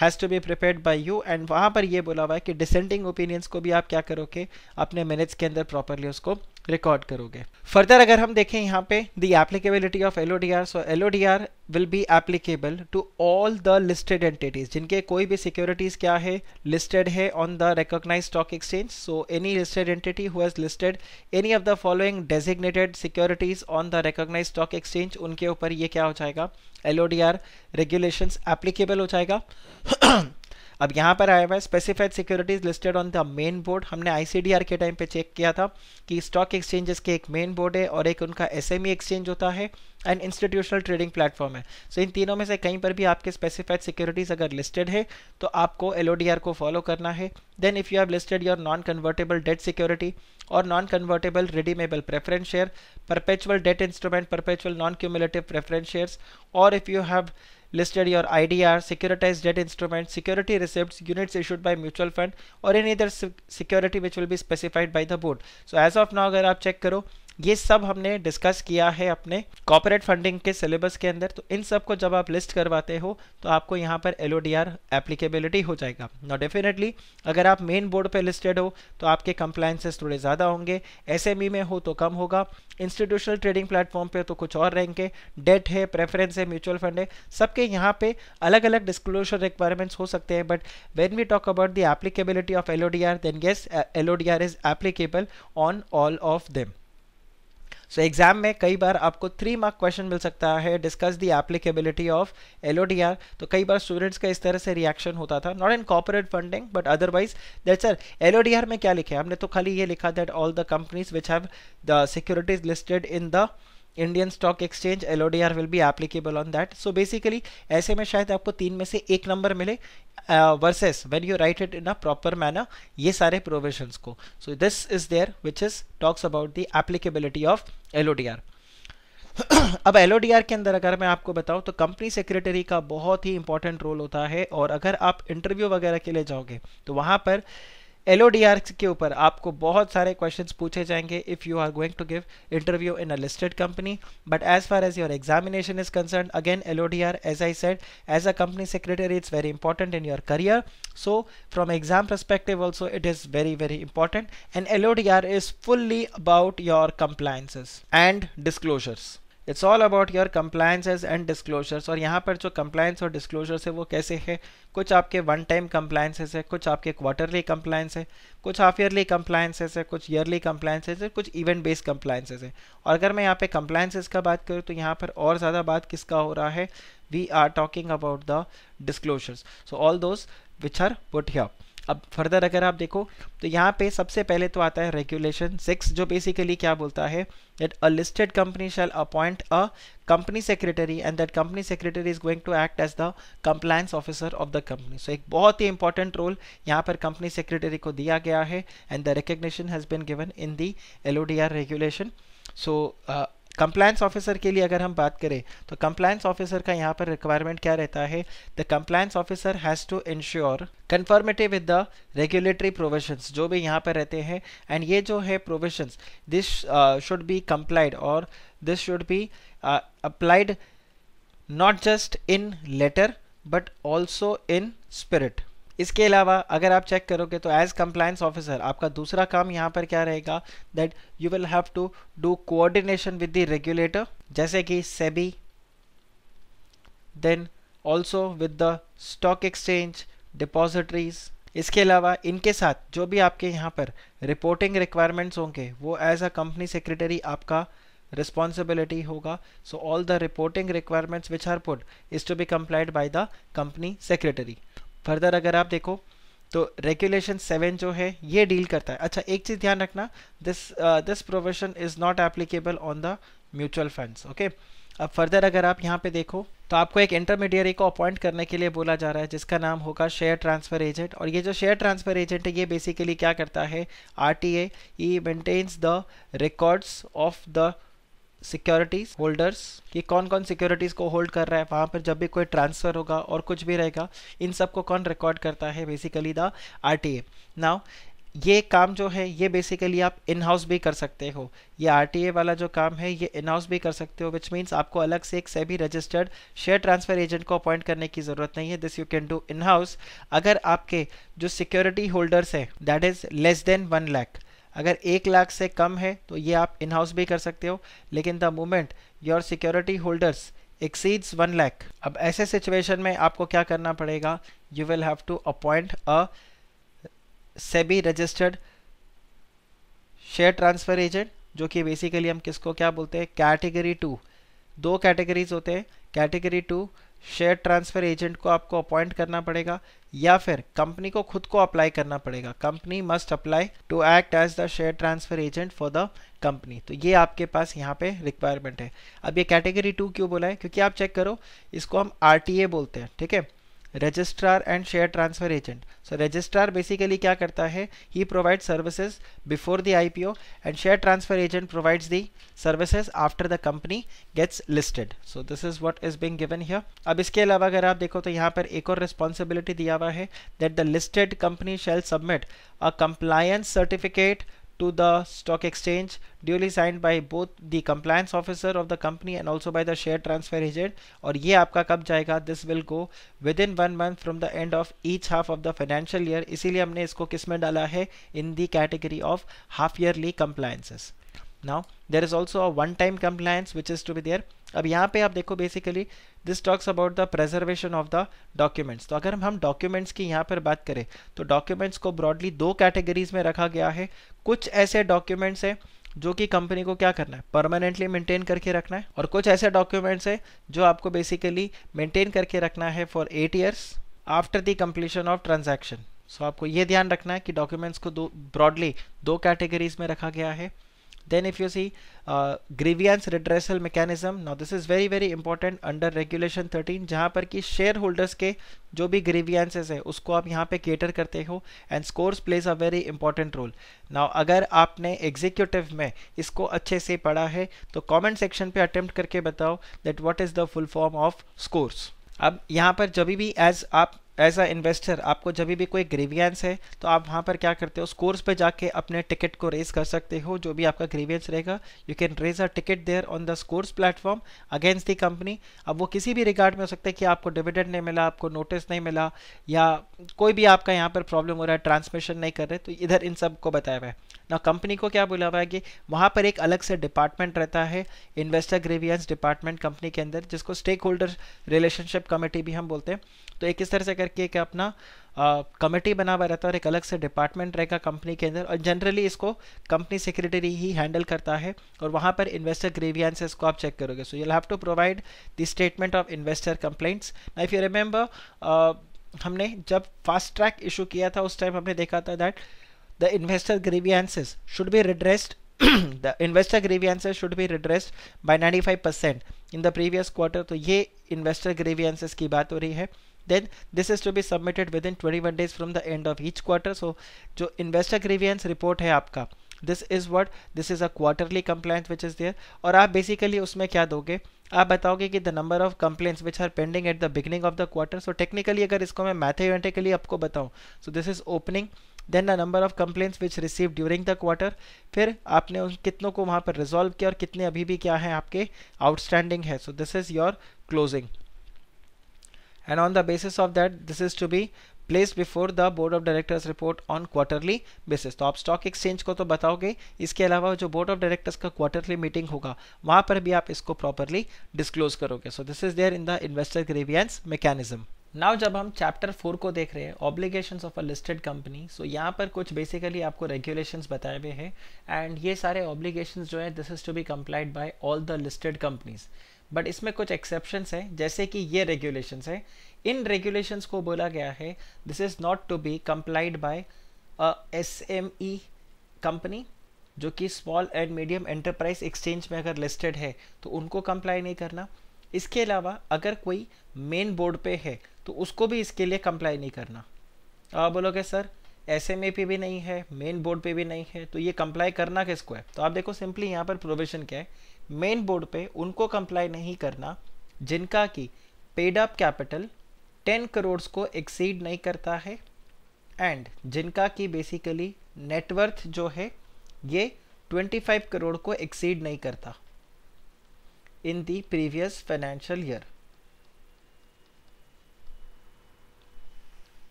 [SPEAKER 1] has to be prepare by you and वहाँ पर यह बोला हुआ है कि dissenting opinions को भी आप क्या करोगे अपने मिनट्स के अंदर प्रॉपरली उसको रिकॉर्ड करोगे फर्दर अगर हम देखें यहाँ पे the applicability of L so L will be applicable to all the listed entities जिनके कोई भी सिक्योरिटीज क्या है लिस्टेड है on the recognise stock exchange so any listed entity who has listed any of the following designated securities on the recognise stock exchange उनके ऊपर ये क्या हो जाएगा एल रेगुलेशन एप्लीकेबल हो जाएगा अब यहाँ पर आया हुआ है specified securities listed on the main board हमने आईसीडीआर के टाइम पे चेक किया था कि स्टॉक एक्सचेंजेस के एक मेन बोर्ड है और एक उनका एसएमई एक्सचेंज e होता है एंड इंस्टीट्यूशनल ट्रेडिंग प्लेटफॉर्म है सो so, इन तीनों में से कहीं पर भी आपके स्पेसिफाइड सिक्योरिटीज अगर लिस्टेड है तो आपको एल को फॉलो करना है then if you have listed your non convertible debt security और non convertible redeemable preference share perpetual debt instrument perpetual non cumulative preference shares और if you have listed your IDR, securitized debt instrument, security receipts, units issued by mutual fund or any other security which will be specified by the board. So as of now, if you check ये सब हमने discuss किया है अपने cooperate funding के syllabus के अंदर तो इन सब को जब आप लिस्ट करवाते हो तो आपको यहाँ पर एल एप्लीकेबिलिटी हो जाएगा ना डेफिनेटली अगर आप मेन बोर्ड पे लिस्टेड हो तो आपके कंप्लाइंसेस थोड़े ज़्यादा होंगे एस e में हो तो कम होगा इंस्टीट्यूशनल ट्रेडिंग प्लेटफॉर्म पर तो कुछ और रहेंगे डेट है प्रेफरेंस है म्यूचुअल फंड है सबके यहाँ पर अलग अलग डिस्क्लोजर रिक्वायरमेंट्स हो सकते हैं but when we talk about the applicability of L O D R then guess L O D R is applicable on all of them so so, exam में कई बार आपको थ्री मार्क क्वेश्चन मिल सकता है discuss the applicability of L तो कई बार students का इस तरह से रिएक्शन होता था not in corporate funding but otherwise that sir L में क्या लिखा है हमने तो खाली ये लिखा that all the companies which have the securities listed in the Indian stock exchange L will be applicable on that so basically ऐसे में शायद आपको तीन में से एक नंबर मिले versus when you write it in a proper manner ये सारे प्रोविजंस को so this is there which is talks about the applicability of L अब एल के अंदर अगर मैं आपको बताऊं तो कंपनी सेक्रेटरी का बहुत ही इंपॉर्टेंट रोल होता है और अगर आप इंटरव्यू वगैरह के लिए जाओगे तो वहां पर एल के ऊपर आपको बहुत सारे क्वेश्चन पूछे जाएंगे if you are going to give interview in a listed company but as far as your examination is concern again L O D R as I said as a company secretary it's very important in your career so from exam perspective also it is very very important and L O D R is fully about your compliances and disclosures. It's all about your compliances and disclosures और यहाँ पर जो compliance और disclosures है वो कैसे है कुछ आपके वन टाइम कंप्लायंसेज है कुछ आपके क्वार्टरली कंप्लायंस है कुछ हाफ ईयरली कंप्लायंसेज है कुछ ईयरली कंप्लायंसेज है कुछ इवेंट बेस्ड कंप्लायंसेज है और अगर मैं यहाँ पे कंप्लायंसेज का बात करूँ तो यहाँ पर और ज़्यादा बात किसका हो रहा है we are talking about the disclosures so all those which are put here अब फर्दर अगर आप देखो तो यहाँ पे सबसे पहले तो आता है रेगुलेशन सिक्स जो बेसिकली क्या बोलता है that a listed company shall appoint a company secretary and that company secretary is going to act as the compliance officer of the company so एक बहुत ही इंपॉर्टेंट रोल यहाँ पर कंपनी सेक्रेटरी को दिया गया है and the recognition has been given in the L regulation so compliance officer के लिए अगर हम बात करें तो कंप्लायंस ऑफिसर का यहाँ पर रिक्वायरमेंट क्या रहता है the compliance officer has to ensure confirmative with the regulatory provisions जो भी यहाँ पर रहते हैं एंड ये जो है provisions this should be complied और this should be applied not just in letter but also in spirit इसके अलावा अगर आप चेक करोगे तो एज कंप्लायंस ऑफिसर आपका दूसरा काम यहाँ पर क्या रहेगा that you will have to do coordination with the regulator जैसे कि SEBI then also with the stock exchange depositories इसके अलावा इनके साथ जो भी आपके यहाँ पर रिपोर्टिंग रिक्वायरमेंट्स होंगे वो एज अ कंपनी सेक्रेटरी आपका रिस्पॉन्सिबिलिटी होगा so all the reporting requirements which are put is to be complied by the company secretary further अगर आप देखो तो रेगुलेशन सेवन जो है ये डील करता है अच्छा एक चीज़ ध्यान रखना this this provision is not applicable on the mutual funds okay अब फर्दर अगर आप यहाँ पे देखो तो आपको एक इंटरमीडियरी को अपॉइंट करने के लिए बोला जा रहा है जिसका नाम होगा शेयर ट्रांसफर एजेंट और ये जो शेयर ट्रांसफर एजेंट है ये बेसिकली क्या करता है R T A maintains the records of the securities holders कि कौन कौन सिक्योरिटीज को होल्ड कर रहा है वहाँ पर जब भी कोई ट्रांसफर होगा और कुछ भी रहेगा इन सब को कौन रिकॉर्ड करता है basically the R T A now ये काम जो है ये बेसिकली आप इन हाउस भी कर सकते हो ये आर टी ए वाला जो काम है ये इन हाउस भी कर सकते हो विच मीन्स आपको अलग से एक SEBI registered share transfer agent को अपॉइंट करने की ज़रूरत नहीं है this you can do in house अगर आपके जो सिक्योरिटी होल्डर्स हैं that is less than one lakh अगर एक लाख से कम है तो ये आप इन हाउस भी कर सकते हो लेकिन the moment your security holders exceeds one lakh अब ऐसे सिचुएशन में आपको क्या करना पड़ेगा you will have to appoint a SEBI registered share transfer agent जो कि बेसिकली हम किसको क्या बोलते हैं कैटेगरी टू दो कैटेगरीज होते हैं category two share transfer agent को आपको अपॉइंट करना पड़ेगा या फिर कंपनी को खुद को अप्लाई करना पड़ेगा company must apply to act as the share transfer agent for the company तो ये आपके पास यहाँ पे रिक्वायरमेंट है अब ये कैटेगरी टू क्यों बोला है क्योंकि आप चेक करो इसको हम आर बोलते हैं ठीक है registrar and share transfer agent so registrar basically क्या करता है he provide services before the O and share transfer agent provides the services after the company gets listed so this is what is being given here अब इसके अलावा अगर आप देखो तो यहाँ पर एक और रिस्पॉन्सिबिलिटी दिया हुआ है that the listed company shall submit a compliance certificate to the stock exchange duly signed by both the compliance officer of the company and also by the share transfer agent और ये आपका कब जाएगा this will go within one month from the end of each half of the financial year year इसीलिए हमने इसको किस में डाला है in the category of half yearly compliances now there is also one time compliance which is to be there अब यहाँ पे आप देखो basically this talks about the preservation of the documents तो अगर हम डॉक्यूमेंट्स की यहाँ पर बात करें तो डॉक्यूमेंट्स को ब्रॉडली दो कैटेगरीज में रखा गया है कुछ ऐसे डॉक्यूमेंट्स हैं जो कि कंपनी को क्या करना है परमानेंटली मेंटेन करके रखना है और कुछ ऐसे डॉक्यूमेंट्स हैं जो आपको बेसिकली मेंटेन करके रखना है for eight years after the completion of transaction so आपको ये ध्यान रखना है कि डॉक्यूमेंट्स को दो ब्रॉडली दो कैटेगरीज में रखा गया है Then if you see uh, grievance redressal mechanism, now this is very very important under regulation 13 jahan par ki shareholders ke jo bhi grievances hai usko aap yahan pe cater karte ho and scores plays a very important role. Now agar aapne executive mein isko acche se padha hai to comment section pe attempt karke batao that what is the full form of scores. अब यहाँ पर जब भी as आप as a investor आपको जब भी कोई ग्रीवियंस है तो आप वहाँ पर क्या करते हो उस कोर्स पर जाके अपने टिकट को रेज कर सकते हो जो भी आपका ग्रीवियंस रहेगा you can raise a ticket there on the SCORES platform against the company अब वो किसी भी रिगार्ड में हो सकता है कि आपको डिविडेंड नहीं मिला आपको नोटिस नहीं मिला या कोई भी आपका यहाँ पर प्रॉब्लम हो रहा है ट्रांसमिशन नहीं कर रहे तो इधर इन सब को बताया हुआ है ना कंपनी को क्या बोला हुआ है कि वहाँ पर एक अलग से डिपार्टमेंट रहता है इन्वेस्टर ग्रेवियंस डिपार्टमेंट कंपनी के अंदर जिसको स्टेक होल्डर रिलेशनशिप कमेटी भी हम बोलते हैं तो एक इस तरह से करके एक अपना कमेटी बना हुआ रहता है और एक अलग से डिपार्टमेंट रहेगा कंपनी के अंदर और जनरली इसको कंपनी सेक्रेटरी ही हैंडल करता है और वहाँ पर इन्वेस्टर ग्रेवियंसेस को आप चेक करोगे so you'll have to provide the statement of investor complaints ना इफ़ यू रिमेंबर हमने जब फास्ट ट्रैक इशू किया था उस टाइम हमने देखा था that the investor grievances should be redressed the investor grievances should be redressed by 95% in the previous quarter to ye investor grievances ki baat ho rahi hai then this is to be submitted within 21 days from the end of each quarter so jo investor grievance report hai aapka this is what this is a quarterly complaint which is there aur aap basically usme kya doge आप बताओगे कि the number of complaints which are pending at the beginning of the quarter so technically अगर इसको मैं mathematically आपको बताऊं so this is opening then the number of complaints which receive during the quarter फिर आपने उन कितनों को वहाँ पर रिजॉल्व किया और कितने अभी भी क्या हैं आपके आउटस्टैंडिंग है so this is your closing and on the basis of that this is to be place before the board of directors report on quarterly basis तो आप स्टॉक एक्सचेंज को तो बताओगे इसके अलावा जो बोर्ड ऑफ डायरेक्टर्स का क्वार्टरली मीटिंग होगा वहाँ पर भी आप इसको प्रॉपरली डिस्क्लोज करोगे so this is there in the investor grievance mechanism now जब हम चैप्टर फोर को देख रहे हैं obligation of a listed company so यहाँ पर कुछ बेसिकली आपको रेगुलेशंस बताए हुए हैं एंड ये सारे ऑब्लिगेशंस जो है this is to be complied by all the listed companies but इसमें कुछ एक्सेप्शंस हैं जैसे कि ये रेगुलेशंस हैं इन रेगुलेशंस को बोला गया है this is not to be complied by a S M E company जो कि small and medium enterprise exchange में अगर लिस्टेड है तो उनको कंप्लाई नहीं करना इसके अलावा अगर कोई मेन बोर्ड पे है तो उसको भी इसके लिए कंप्लाई नहीं करना आप बोलोगे सर एस एम ए पे भी नहीं है मेन बोर्ड पे भी नहीं है तो ये कंप्लाई करना किसको है तो आप देखो सिंपली यहाँ पर प्रोविजन क्या है मेन बोर्ड पे उनको कंप्लाई नहीं करना जिनका कि paid up capital ten crore को एक्सीड नहीं करता है एंड जिनका कि बेसिकली नेटवर्थ जो है ये ट्वेंटी फाइव करोड़ को एक्सीड नहीं करता in the previous financial year.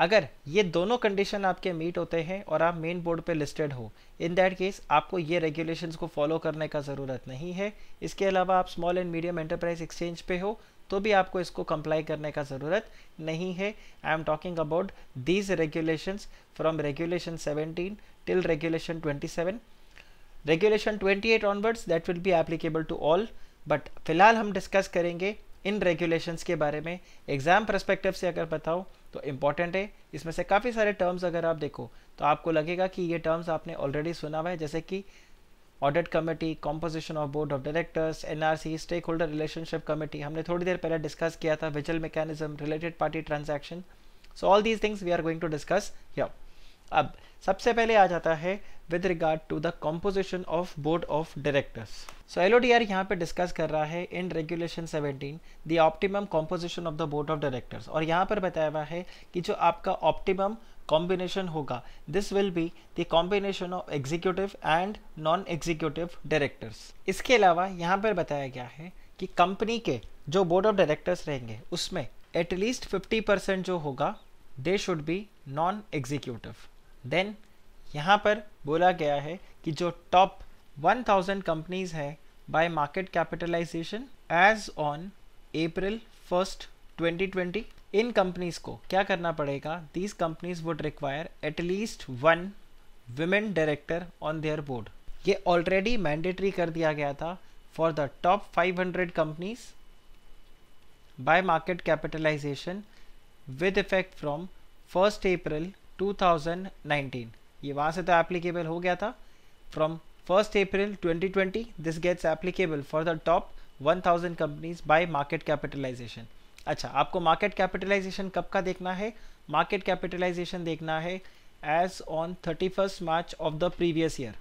[SPEAKER 1] अगर ये दोनों कंडीशन आपके मीट होते हैं और आप मेन बोर्ड पे लिस्टेड हो इन दैट केस आपको ये रेगुलेशंस को फॉलो करने का ज़रूरत नहीं है इसके अलावा आप small and medium enterprise exchange पे हो तो भी आपको इसको कंप्लाई करने का ज़रूरत नहीं है I am talking about these regulations from regulation seventeen till regulation seven regulation 28 onwards that will भी एप्लीकेबल टू ऑल बट फिलहाल हम डिस्कस करेंगे इन रेगुलेशंस के बारे में एग्ज़ाम परस्पेक्टिव से अगर बताओ तो इम्पॉर्टेंट है इसमें से काफ़ी सारे टर्म्स अगर आप देखो तो आपको लगेगा कि ये टर्म्स आपने ऑलरेडी सुना हुआ है जैसे कि audit committee composition of board of directors NRC stakeholder relationship committee हमने थोड़ी देर पहले डिस्कस किया था vigil mechanism related party transaction so all these things we are going to discuss या अब सबसे पहले आ जाता है with regard to the composition of board of directors so L O D R यहाँ पे डिस्कस कर रहा है in regulation seventeen the optimum composition of the board of directors और यहाँ पर बताया हुआ है कि जो आपका ऑप्टिमम कॉम्बिनेशन होगा this will be the combination of executive and non executive directors इसके अलावा यहाँ पर बताया गया है कि कंपनी के जो बोर्ड ऑफ डायरेक्टर्स रहेंगे उसमें एटलीस्ट फिफ्टी परसेंट जो होगा they should be non executive then यहाँ पर बोला गया है कि जो टॉप 1000 कंपनीज है by market capitalization as on April first 2020 इन कंपनीज को क्या करना पड़ेगा these companies would require at least one women director on their board ये ऑलरेडी मैंडेटरी कर दिया गया था for the top 500 companies by market capitalization with effect from first April 2019 ये वहां से तो एप्लीकेबल हो गया था from first April 2020 this gets applicable for the top 1000 companies by market capitalization अच्छा आपको मार्केट कैपिटलाइजेशन कब का देखना है मार्केट कैपिटलाइजेशन देखना है as on thirty first March of the previous year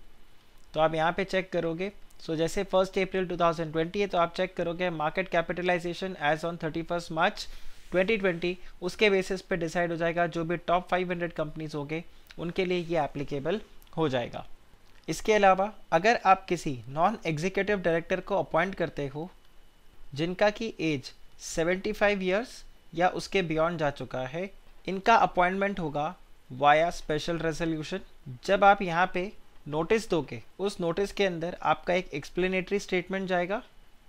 [SPEAKER 1] तो आप यहाँ पे चेक करोगे सो so जैसे फर्स्ट अप्रैल 2020 है तो आप चेक करोगे market capitalization as on thirty first March 2020 उसके बेसिस पे डिसाइड हो जाएगा जो भी टॉप 500 कंपनीज होंगे उनके लिए ये एप्लीकेबल हो जाएगा इसके अलावा अगर आप किसी नॉन एग्जीक्यूटिव डायरेक्टर को अपॉइंट करते हो जिनका की एज 75 ईयर्स या उसके बियॉन्ड जा चुका है इनका अपॉइंटमेंट होगा वाया स्पेशल रेजोल्यूशन जब आप यहाँ पे नोटिस दोगे उस नोटिस के अंदर आपका एक एक्सप्लेनेटरी स्टेटमेंट जाएगा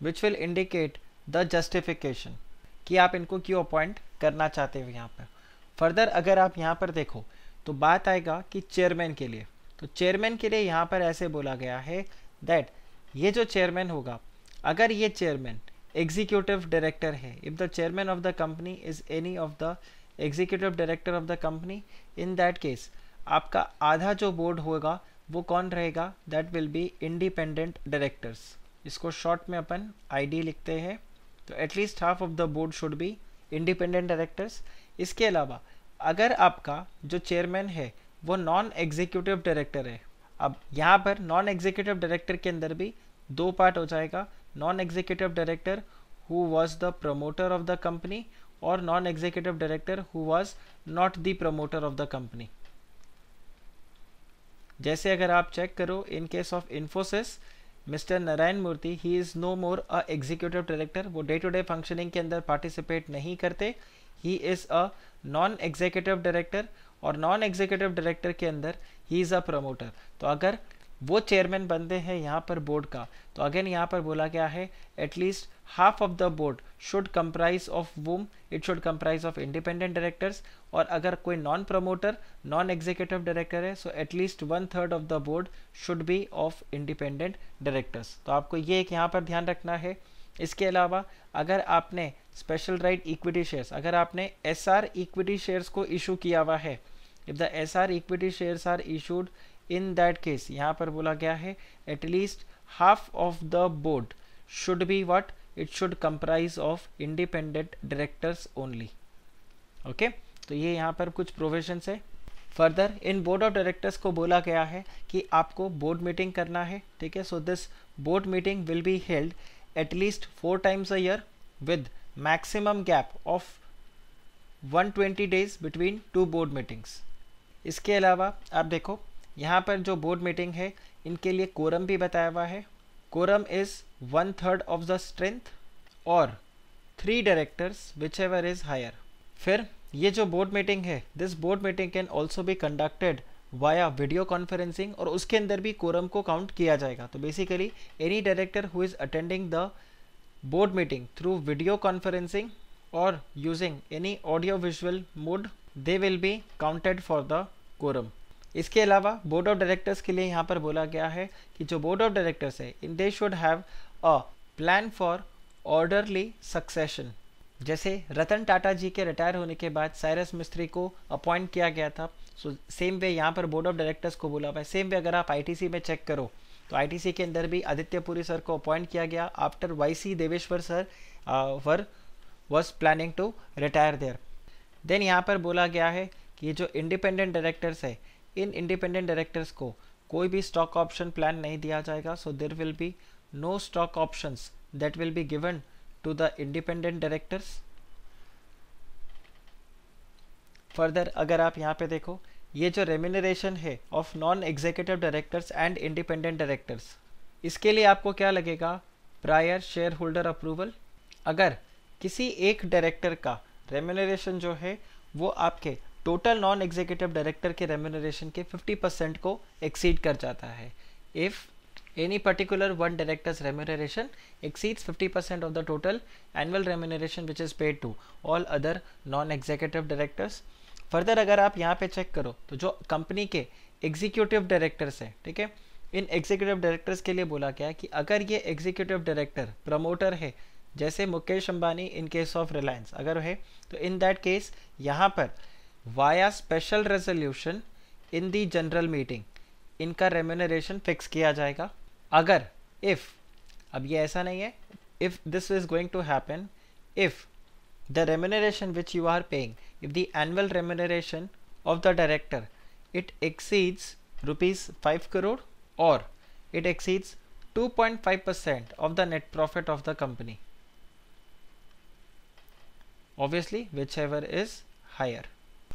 [SPEAKER 1] which will indicate the justification कि आप इनको क्यों अपॉइंट करना चाहते हो यहाँ पर फर्दर अगर आप यहाँ पर देखो तो बात आएगा कि चेयरमैन के लिए तो चेयरमैन के लिए यहाँ पर ऐसे बोला गया है दैट ये जो चेयरमैन होगा अगर ये चेयरमैन एग्जीक्यूटिव डायरेक्टर है if the chairman of the company is any of the executive director of the company in that case आपका आधा जो बोर्ड होगा वो कौन रहेगा that will be independent directors इसको शॉर्ट में अपन आईडी लिखते हैं तो at least half of the board should be independent directors इसके अलावा अगर आपका जो चेयरमैन है वो नॉन एग्जीक्यूटिव डायरेक्टर है अब यहाँ पर नॉन एग्जीक्यूटिव डायरेक्टर के अंदर भी दो पार्ट हो जाएगा non executive director who was the promoter of the company और non executive director who was not the promoter of the company जैसे अगर आप चेक करो in case of Infosys mister Narayana Murthy he is no more a executive director वो day to day functioning के अंदर participate नहीं करते he is a non executive director और नॉन एग्जीक्यूटिव डायरेक्टर के अंदर ही इज़ अ प्रमोटर तो अगर वो चेयरमैन बनते हैं यहाँ पर बोर्ड का तो अगेन यहाँ पर बोला गया है at least half of the board should comprise of whom it should comprise of independent directors और अगर कोई non promoter non executive director है so at least one third of the board should be of independent directors तो आपको ये एक यहाँ पर ध्यान रखना है इसके अलावा अगर आपने स्पेशल राइट इक्विटी शेयर्स अगर आपने एस आर इक्विटी शेयर्स को इशू किया हुआ है if the S R equity shares are issued in that case यहाँ पर बोला गया है at least half of the board should be what it should comprise of independent directors only okay तो ये यहाँ पर कुछ प्रोविजंस है further in board of directors को बोला गया है कि आपको बोर्ड मीटिंग करना है ठीक है so this board meeting will be held at least four times a year with maximum gap of 120 days between two board meetings इसके अलावा आप देखो यहाँ पर जो बोर्ड मीटिंग है इनके लिए कोरम भी बताया हुआ है quorum is one third of the strength और three directors which ever is higher फिर ये जो बोर्ड मीटिंग है this board meeting can also भी कंडक्टेड वाया वीडियो कॉन्फ्रेंसिंग और उसके अंदर भी कोरम को काउंट किया जाएगा तो basically any director who is attending the board meeting through video conferencing और using any audio visual mode they will be counted for the quorum इसके अलावा बोर्ड ऑफ डायरेक्टर्स के लिए यहाँ पर बोला गया है कि जो बोर्ड ऑफ डायरेक्टर्स है in they should have a plan for orderly succession जैसे रतन टाटा जी के रिटायर होने के बाद साइरस मिस्त्री को अपॉइंट किया गया था सो सेम वे यहाँ पर बोर्ड ऑफ डायरेक्टर्स को बोला हुआ है सेम वे अगर आप आईटीसी में चेक करो तो आईटीसी के अंदर भी आदित्य पुरी सर को अपॉइंट किया गया after Y C Deveshwar sir were was planning to retire there then यहाँ पर बोला गया है कि जो इंडिपेंडेंट डायरेक्टर्स है इन इंडिपेंडेंट डायरेक्टर्स को कोई भी स्टॉक ऑप्शन प्लान नहीं दिया जाएगा so there will be no stock options that will be given to the independent directors further अगर आप यहाँ पे देखो ये जो रेम्यूनरेशन है of non executive directors and independent directors इसके लिए आपको क्या लगेगा प्रायर शेयर होल्डर अप्रूवल अगर किसी एक डायरेक्टर का रेम्यूनरेशन जो है वो आपके टोटल नॉन एग्जीक्यूटिव डायरेक्टर के रेमोनरेशन के 50 परसेंट को एक्सीड कर जाता है if any particular one director's remuneration exceeds 50 percent of the total annual remuneration which is paid to all other non executive directors further अगर आप यहाँ पे चेक करो तो जो कंपनी के एग्जीक्यूटिव डायरेक्टर्स हैं ठीक है इन एग्जीक्यूटिव डायरेक्टर्स के लिए बोला गया कि अगर ये एग्जीक्यूटिव डायरेक्टर प्रमोटर है जैसे Mukesh Ambani in case of Reliance अगर है तो इन दैट केस यहाँ पर via special resolution in the general meeting इनका रेम्यूनरेशन फिक्स किया जाएगा अगर इफ़ अब ये ऐसा नहीं है if this is going to happen if the remuneration which you are paying if the annual remuneration of the director it exceeds rupees 5 crore or it exceeds 2.5% of the net profit of the company obviously whichever is higher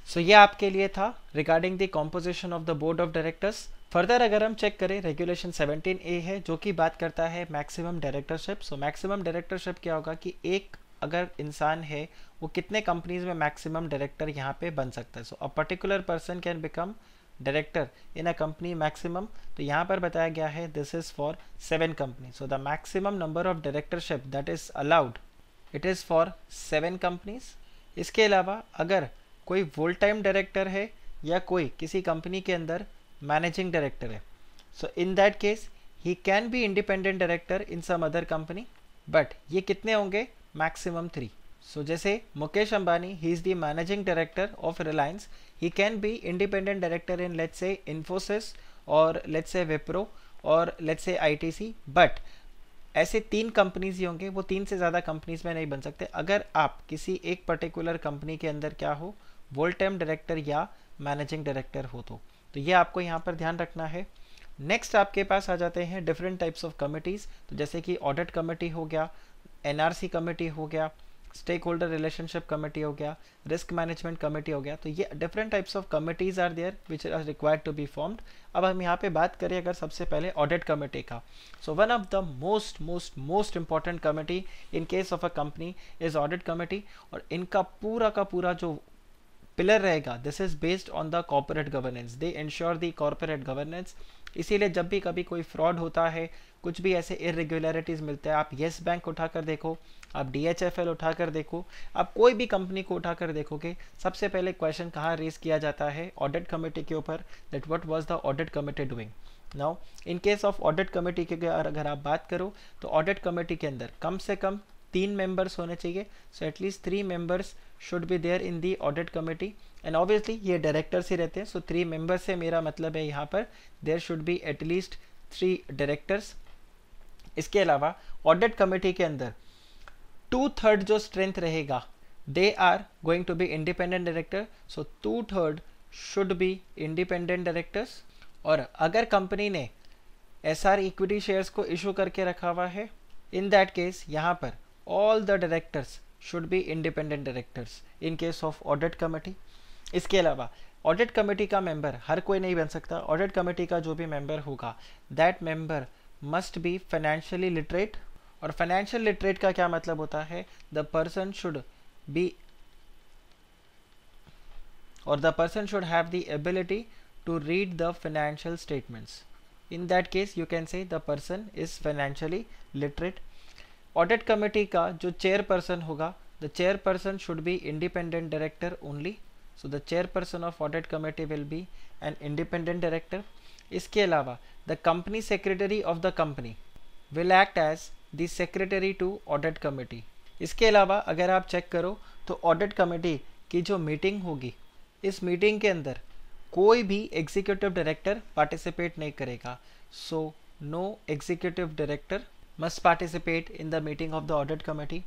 [SPEAKER 1] so so, ये आपके लिए था regarding the composition of the board of directors further अगर हम check करें regulation 17 ए है जो कि बात करता है maximum directorship so maximum directorship क्या होगा कि एक अगर इंसान है वो कितने कंपनीज में मैक्सिमम डायरेक्टर यहाँ पे बन सकता है so a particular person can become director in a company maximum तो यहाँ पर बताया गया है this is for seven company so the maximum number of directorship that is allowed it is for seven companies इसके अलावा अगर कोई फुल टाइम डायरेक्टर है या कोई किसी कंपनी के अंदर मैनेजिंग डायरेक्टर है so in that case he can be independent director in some other company but ये कितने होंगे मैक्सिमम थ्री सो जैसे मुकेश अंबानी he is the managing director of Reliance he can be independent director in let's say Infosys और let's से विप्रो और late से सी but ऐसे तीन कंपनीज ही होंगे वो तीन से ज़्यादा कंपनीज में नहीं बन सकते अगर आप किसी एक पर्टिकुलर कंपनी के अंदर क्या हो वोल्टेम डायरेक्टर या मैनेजिंग डायरेक्टर हो तो तो ये आपको यहाँ पर ध्यान रखना है नेक्स्ट आपके पास आ जाते हैं डिफरेंट टाइप्स ऑफ कमिटीज़ तो जैसे कि ऑडिट कमेटी हो गया एनआरसी कमेटी हो गया स्टेक होल्डर रिलेशनशिप कमेटी हो गया रिस्क मैनेजमेंट कमेटी हो गया तो ये different types of committees are there which are required to be formed अब हम यहाँ पे बात करें अगर सबसे पहले ऑडिट कमेटी का so one of the most most most important committee in case of a company is audit committee और इनका पूरा का पूरा जो पिलर रहेगा this is based on the corporate governance they ensure the corporate governance इसीलिए जब भी कभी कोई फ्रॉड होता है कुछ भी ऐसे इरेग्युलरिटीज मिलते हैं आप येस बैंक उठा कर देखो आप डी उठा कर देखो आप कोई भी कंपनी को उठा कर देखोगे सबसे पहले क्वेश्चन कहाँ रेज किया जाता है ऑडिट कमेटी के ऊपर that what was the audit committee doing now in case of audit committee के अगर आप बात करो तो ऑडिट कमेटी के अंदर कम से कम तीन मेंबर्स होने चाहिए so at least three members should be there in the audit committee and obviously ये डायरेक्टर्स ही रहते हैं सो थ्री मेंबर्स से मेरा मतलब है यहाँ पर there should be at least three directors इसके अलावा ऑडिट कमेटी के अंदर टू थर्ड जो स्ट्रेंथ रहेगा they are going to be independent director so two third should be independent directors और अगर कंपनी ने एस आर इक्विटी शेयर्स को इशू करके रखा हुआ है इन दैट केस यहाँ पर all the directors should be independent directors in case of audit committee इसके अलावा ऑडिट कमेटी का मेंबर हर कोई नहीं बन सकता ऑडिट कमेटी का जो भी मेंबर होगा that member must be financially literate और फाइनेंशियल लिटरेट का क्या मतलब होता है the person should be or the person should have the ability to read the financial statements. In that case, you can say the person is financially literate audit committee का जो chairperson होगा the chairperson should be independent director only so the chairperson of audit committee will be an independent director इसके अलावा the company secretary of the company will act as the secretary to audit committee इसके अलावा अगर आप check करो तो audit committee की जो मीटिंग होगी इस मीटिंग के अंदर कोई भी एग्जीक्यूटिव डायरेक्टर पार्टिसिपेट नहीं करेगा so no executive director must participate in the meeting of the audit committee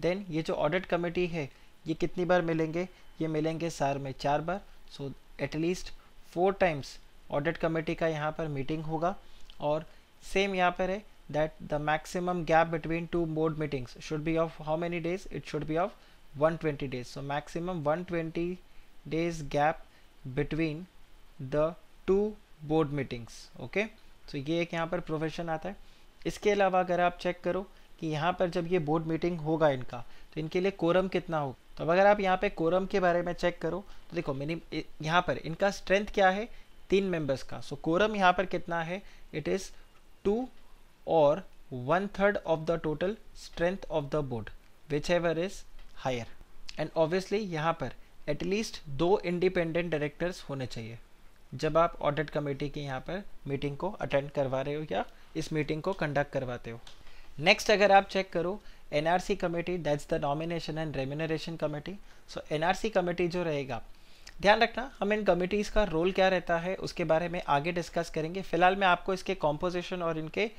[SPEAKER 1] then ये जो ऑडिट कमेटी है ये कितनी बार मिलेंगे ये मिलेंगे सार में चार बार so at least four times audit committee का यहाँ पर मीटिंग होगा और सेम यहाँ पर है that the maximum gap between two board meetings should be of how many days it should be of 120 days so maximum twenty days gap between the two board meetings okay so ये एक यहाँ पर profession आता है इसके अलावा अगर आप चेक करो कि यहाँ पर जब ये बोर्ड मीटिंग होगा इनका तो इनके लिए कोरम कितना हो तो अब अगर आप यहाँ पे कोरम के बारे में चेक करो तो देखो मिनिम यहाँ पर इनका स्ट्रेंथ क्या है तीन मेंबर्स का सो कोरम यहाँ पर कितना है इट इज़ टू और one third of the total strength of the board which ever is higher and obviously यहाँ पर एटलीस्ट दो इंडिपेंडेंट डायरेक्टर्स होने चाहिए जब आप ऑडिट कमेटी के यहाँ पर मीटिंग को अटेंड करवा रहे हो या इस मीटिंग को कंडक्ट करवाते हो नेक्स्ट अगर आप चेक करो NRC committee that's the nomination and remuneration committee so NRC committee जो रहेगा ध्यान रखना हम इन कमेटीज़ का रोल क्या रहता है उसके बारे में आगे डिस्कस करेंगे फिलहाल मैं आपको इसके कॉम्पोजिशन और इनके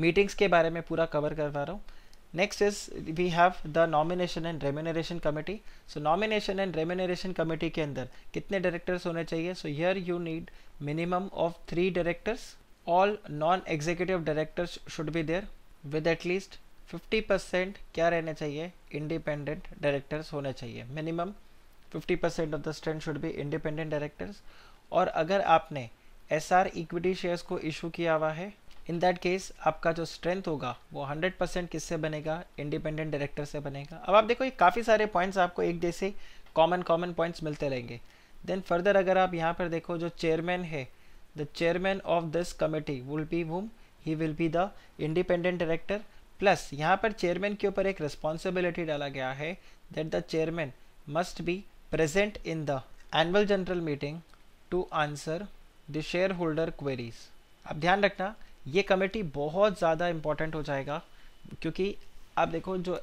[SPEAKER 1] मीटिंग्स के बारे में पूरा कवर करवा रहा हूँ next is we have the nomination and remuneration committee so nomination and remuneration committee के अंदर कितने डायरेक्टर्स होने चाहिए so here you need minimum of three directors all non executive directors should be there with at least 50 percent क्या रहने चाहिए independent directors होने चाहिए minimum 50 percent of the stand should be independent directors और अगर आपने एस आर इक्विटी शेयर्स को issue किया हुआ है इन दैट केस आपका जो स्ट्रेंथ होगा वो 100 परसेंट किससे बनेगा इंडिपेंडेंट डायरेक्टर से बनेगा अब आप देखो ये काफ़ी सारे पॉइंट्स आपको एक जैसे कॉमन कॉमन पॉइंट्स मिलते रहेंगे देन फर्दर अगर आप यहाँ पर देखो जो चेयरमैन है the chairman of this committee will be whom he will be the independent director plus यहाँ पर चेयरमैन के ऊपर एक रिस्पॉन्सिबिलिटी डाला गया है that the chairman must be present in the annual general meeting to answer the shareholder queries अब ध्यान रखना ये कमेटी बहुत ज़्यादा इम्पॉर्टेंट हो जाएगा क्योंकि आप देखो जो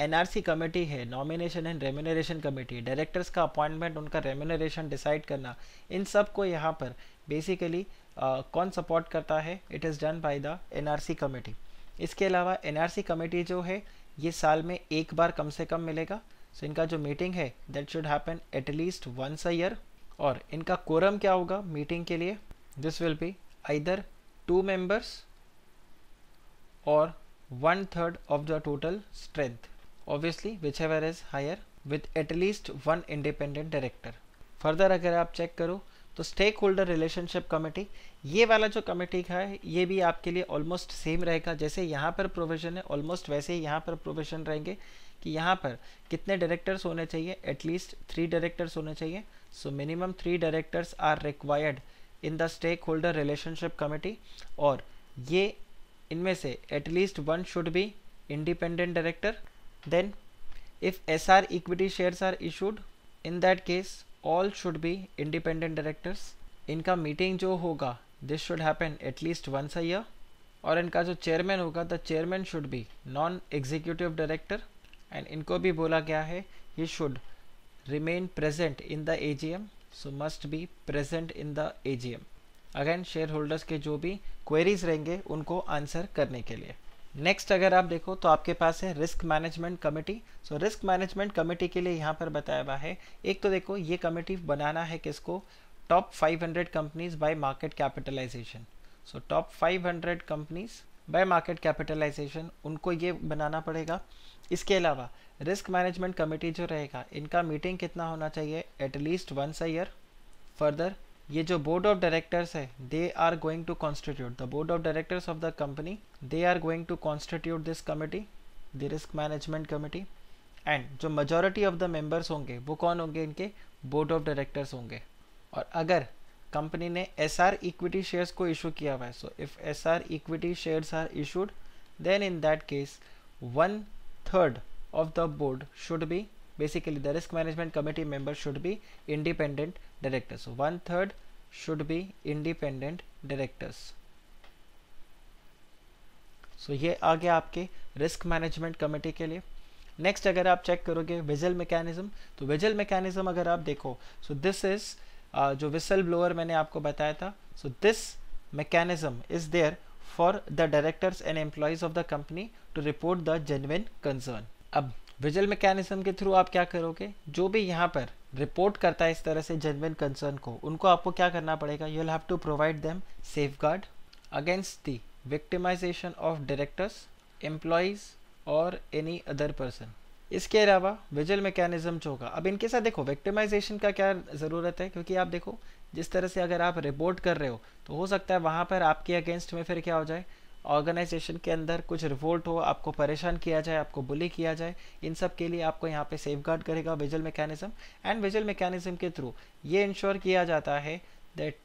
[SPEAKER 1] एनआरसी कमेटी है nomination and remuneration committee directors का अपॉइंटमेंट उनका रेम्यूनरेशन डिसाइड करना इन सब को यहाँ पर बेसिकली uh, कौन सपोर्ट करता है it is done by the NRC committee इसके अलावा एनआरसी कमेटी जो है ये साल में एक बार कम से कम मिलेगा सो so, इनका जो मीटिंग है that should happen at least once a year और इनका कोरम क्या होगा मीटिंग के लिए this will be either two members और one third of the total strength which ever is higher with at least one independent director further अगर आप check करो तो स्टेक होल्डर रिलेशनशिप कमेटी ये वाला जो कमेटी का है ये भी आपके लिए ऑलमोस्ट सेम रहेगा जैसे यहाँ पर प्रोविजन है ऑलमोस्ट वैसे ही यहाँ पर प्रोविजन रहेंगे कि यहाँ पर कितने डायरेक्टर्स होने चाहिए एटलीस्ट थ्री डायरेक्टर्स होने चाहिए so minimum three directors are required in the stakeholder relationship committee और ये इनमें से at least one should be independent director then if S R equity shares are issued in that case all should be independent directors इनका meeting जो होगा this should happen at least once a year और इनका जो चेयरमैन होगा the chairman should be non executive director and इनको भी बोला गया है he should remain present in the A G M so must be present in the A G M again share holders के जो भी क्वेरीज रहेंगे उनको आंसर करने के लिए नेक्स्ट अगर आप देखो तो आपके पास है risk management committee so risk management committee के लिए यहाँ पर बताया हुआ है एक तो देखो ये कमेटी बनाना है किसको top 500 companies by market capitalisation so top 500 companies by market capitalisation उनको ये बनाना पड़ेगा इसके अलावा रिस्क मैनेजमेंट कमेटी जो रहेगा इनका मीटिंग कितना होना चाहिए at least once a year further ये जो बोर्ड ऑफ डायरेक्टर्स है they are going to constitute the board of directors of the company they are going to constitute this committee the risk management committee and जो majority of the members होंगे वो कौन होंगे इनके board of directors होंगे और अगर company ने एस आर इक्विटी शेयर्स को इशू किया हुआ है so if S R equity shares are issued then in that case one third of the board should be basically the risk management committee member should be independent directors one third should be independent directors so so, ये आ गया आपके risk management committee के लिए next अगर आप check करोगे whistle mechanism तो whistle mechanism अगर आप देखो सो दिस इज जो विसल ब्लोअर मैंने आपको बताया था so this mechanism is there for the directors and employees of the company to report the genuine concern अब विजल मैकेनिज्म के थ्रू आप क्या करोगे जो भी यहाँ पर रिपोर्ट करता है इस तरह से जेनविन कंसर्न को उनको आपको क्या करना पड़ेगा you will have to provide them safe guard against the victimisation of directors employees और एनी अदर पर्सन इसके अलावा विजल मैकेनिज्म जो होगा अब इनके साथ देखो विक्टिमाइजेशन का क्या ज़रूरत है क्योंकि आप देखो जिस तरह से अगर आप रिपोर्ट कर रहे हो तो हो सकता है वहाँ पर आपके अगेंस्ट में फिर क्या हो जाए ऑर्गेनाइजेशन के अंदर कुछ रिवोल्ट हो आपको परेशान किया जाए आपको बुली किया जाए इन सब के लिए आपको यहाँ पे सेफ गार्ड करेगा whistle mechanism and whistle mechanism के थ्रू ये इंश्योर किया जाता है that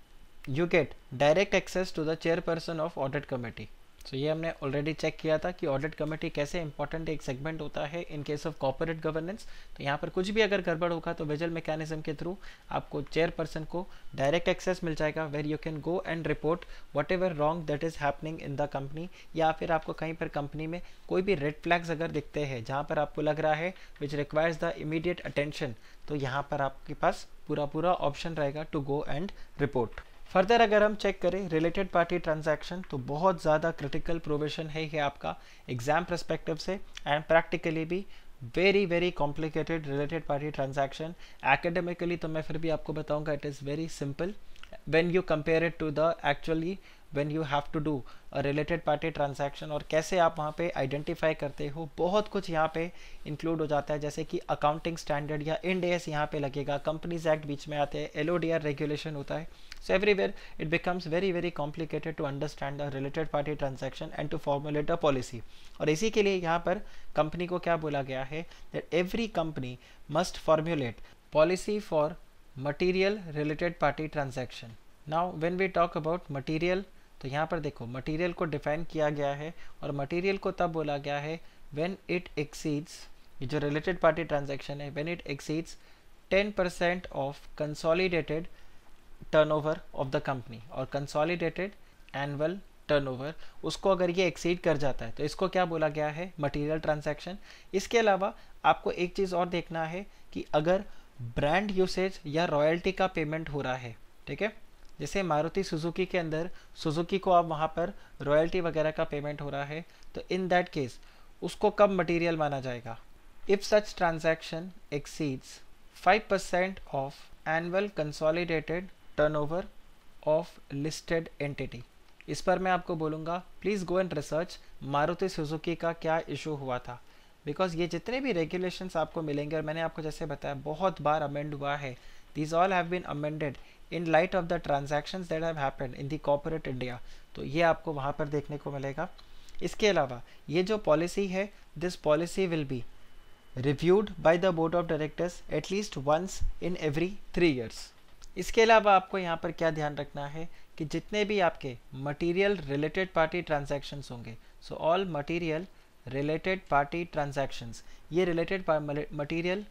[SPEAKER 1] you get direct access to the chairperson of audit committee so so, ये हमने ऑलरेडी चेक किया था कि ऑडिट कमेटी कैसे इंपॉर्टेंट एक सेगमेंट होता है in case of corporate governance तो यहाँ पर कुछ भी अगर गड़बड़ होगा तो वेजल मैकेनिज्म के थ्रू आपको चेयरपर्सन को डायरेक्ट एक्सेस मिल जाएगा where you can go and report whatever wrong that is happening in the company या फिर आपको कहीं पर कंपनी में कोई भी रेड फ्लैग्स अगर दिखते हैं जहाँ पर आपको लग रहा है which requires the immediate attention तो यहाँ पर आपके पास पूरा पूरा ऑप्शन रहेगा to go and report further अगर हम चेक करें रिलेटेड पार्टी ट्रांजैक्शन तो बहुत ज़्यादा क्रिटिकल प्रोविजन है ये आपका एग्जाम परस्पेक्टिव से एंड प्रैक्टिकली भी very very complicated related party transaction academically तो मैं फिर भी आपको बताऊंगा it is very simple when you compare it to the actually when you have to do a related party और कैसे आप वहाँ पे आइडेंटिफाई करते हो बहुत कुछ यहाँ पे इंक्लूड हो जाता है जैसे कि अकाउंटिंग स्टैंडर्ड या डे एस यहाँ पे लगेगा कंपनीज एक्ट बीच में आते हैं L O D R regulation होता है So everywhere it becomes very very complicated to understand the related party transaction and to formulate a policy. aur isi ke liye yahan par company ko kya bola gaya hai that every company must formulate policy for material related party transaction. Now when we talk about material तो यहाँ पर देखो material को define किया गया है और material को तब बोला गया है व्हेन इट एक्सीड्स ये जो रिलेटेड पार्टी ट्रांजैक्शन है when it exceeds 10% of consolidated turnover of the company और कंसोलिडेटेड एनुअल टर्नओवर उसको अगर ये एक्सीड कर जाता है तो इसको क्या बोला गया है मटेरियल ट्रांजैक्शन इसके अलावा आपको एक चीज़ और देखना है कि अगर ब्रांड यूसेज या रॉयल्टी का पेमेंट हो रहा है ठीक है जैसे मारुति सुजुकी के अंदर सुजुकी को आप वहाँ पर रॉयल्टी वगैरह का पेमेंट हो रहा है तो इन दैट केस उसको कब मटीरियल माना जाएगा if such transaction exceeds five percent of annual consolidated turnover of listed entity इस पर मैं आपको बोलूँगा please go and research Maruti Suzuki का क्या इशू हुआ था बिकॉज ये जितने भी रेगुलेशंस आपको मिलेंगे और मैंने आपको जैसे बताया बहुत बार अमेंड हुआ है these all have been amended in light of the transaction that have happened in the corporate India तो ये आपको वहाँ पर देखने को मिलेगा इसके अलावा ये जो पॉलिसी है this policy will be reviewed by the board of directors at least once in every three years इसके अलावा आपको यहाँ पर क्या ध्यान रखना है कि जितने भी आपके मटेरियल रिलेटेड पार्टी ट्रांजैक्शंस होंगे so all material related party transactions ये रिलेटेड मटेरियल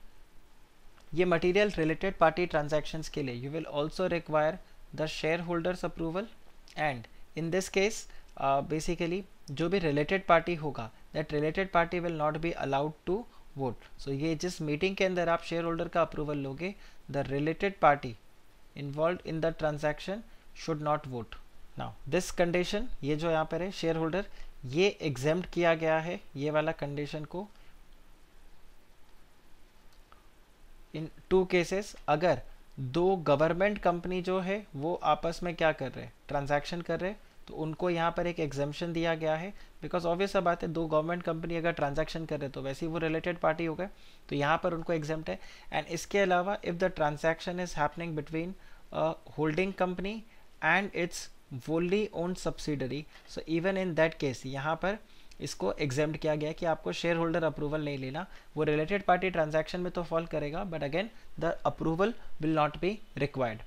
[SPEAKER 1] ये मटेरियल रिलेटेड पार्टी ट्रांजैक्शंस के लिए you will also require the share holders approval and in this case basically जो भी रिलेटेड पार्टी होगा that related party will not be allowed to vote so ये जिस meeting के अंदर आप शेयर होल्डर का अप्रूवल लोगे the related party involve in the transaction should not vote now this condition ये जो यहाँ पर है शेयर होल्डर ये एग्जाम किया गया है ये वाला कंडीशन को इन टू केसेस अगर दो गवर्नमेंट कंपनी जो है वो आपस में क्या कर रहे हैं ट्रांजेक्शन कर रहे हैं तो उनको यहाँ पर एक एग्जेम्पन दिया गया है बिकॉज ऑब्वियस बात है दो गवर्नमेंट कंपनी अगर ट्रांजैक्शन कर रहे तो वैसे ही वो रिलेटेड पार्टी हो गए तो यहाँ पर उनको एग्जाम है एंड इसके अलावा if the transaction is happening between holding company and its wholly own subsidiary so even in that case यहाँ पर इसको एग्जेम्प्ट किया गया कि आपको शेयर होल्डर अप्रूवल नहीं लेना वो रिलेटेड पार्टी ट्रांजैक्शन में तो फॉल करेगा but again the approval will not be required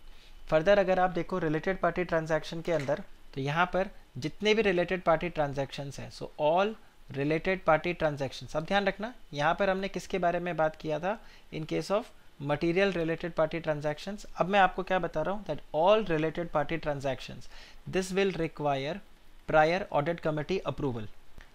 [SPEAKER 1] further अगर आप देखो रिलेटेड पार्टी ट्रांजैक्शन के अंदर तो यहाँ पर जितने भी रिलेटेड पार्टी ट्रांजेक्शन्स हैं so all related party transaction अब ध्यान रखना यहाँ पर हमने किसके बारे में बात किया था in case of material related party transactions अब मैं आपको क्या बता रहा हूँ that all related party transactions this will require prior audit committee approval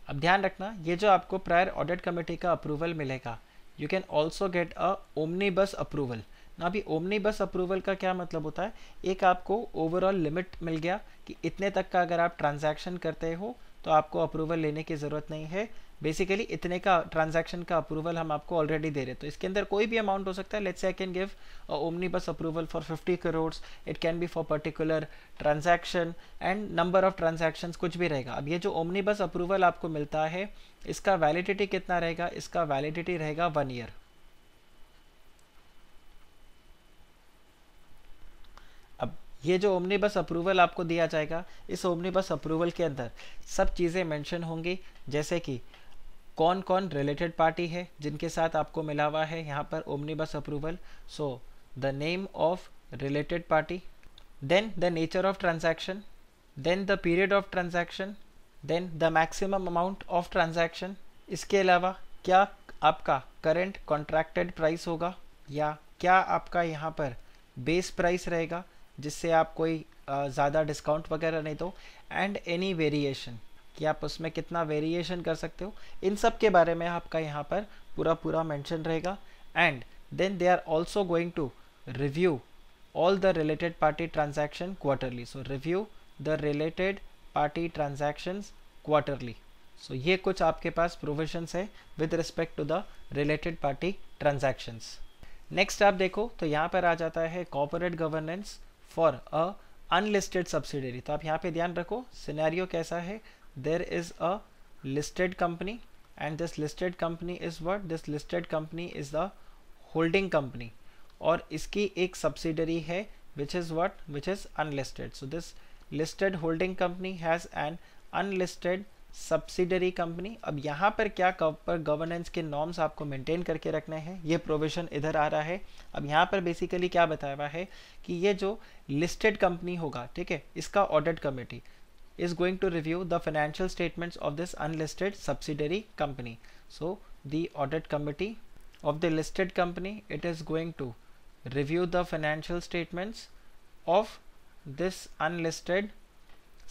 [SPEAKER 1] अब ध्यान रखना ये जो आपको प्रायर ऑडिट कमेटी का अप्रूवल मिलेगा you can also get a omnibus approval अभी ओमनी बस अप्रूवल का क्या मतलब होता है एक आपको ओवरऑल लिमिट मिल गया कि इतने तक का अगर आप ट्रांजैक्शन करते हो तो आपको अप्रूवल लेने की ज़रूरत नहीं है बेसिकली इतने का ट्रांजैक्शन का अप्रूवल हम आपको ऑलरेडी दे रहे हैं तो इसके अंदर कोई भी अमाउंट हो सकता है let's I can give omnibus approval for fifty crores it can be for particular transaction and number of transactions कुछ भी रहेगा अब ये जो ओमनी बस अप्रूवल आपको मिलता है इसका वैलिडिटी कितना रहेगा इसका वैलिडिटी रहेगा वन ईयर ये जो बस अप्रूवल आपको दिया जाएगा इस ओमनी बस अप्रूवल के अंदर सब चीज़ें मैंशन होंगी जैसे कि कौन कौन रिलेटेड पार्टी है जिनके साथ आपको मिला हुआ है यहाँ पर omnibus approval so the name of related party then the nature of transaction then the period of transaction then the maximum amount of transaction इसके अलावा क्या आपका करेंट कॉन्ट्रैक्टेड प्राइस होगा या क्या आपका यहाँ पर बेस प्राइस रहेगा जिससे आप कोई ज़्यादा डिस्काउंट वगैरह नहीं दो एंड एनी वेरिएशन कि आप उसमें कितना वेरिएशन कर सकते हो इन सब के बारे में आपका यहाँ पर पूरा पूरा मेंशन रहेगा and then they are also going to review all the related party transaction quarterly so review the related party transactions quarterly so ये कुछ आपके पास प्रोविजंस है with respect to the related party transactions next आप देखो तो यहाँ पर आ जाता है corporate governance for a unlisted subsidiary तो आप यहाँ पे ध्यान रखो सिनेरियो कैसा है there is a listed company and this listed company is what this listed company is the holding company और इसकी एक सब्सिडरी है which is what which is unlisted so this listed holding company has an unlisted subsidiary company अब यहाँ पर क्या पर governance के नॉर्म्स आपको मेंटेन करके रखना है ये प्रोविजन इधर आ रहा है अब यहाँ पर बेसिकली क्या बताया हुआ है कि ये जो लिस्टेड कंपनी होगा ठीक है इसका audit committee is going to review the financial statements of this unlisted subsidiary company so the audit committee of the listed company it is going to review the financial statements of this unlisted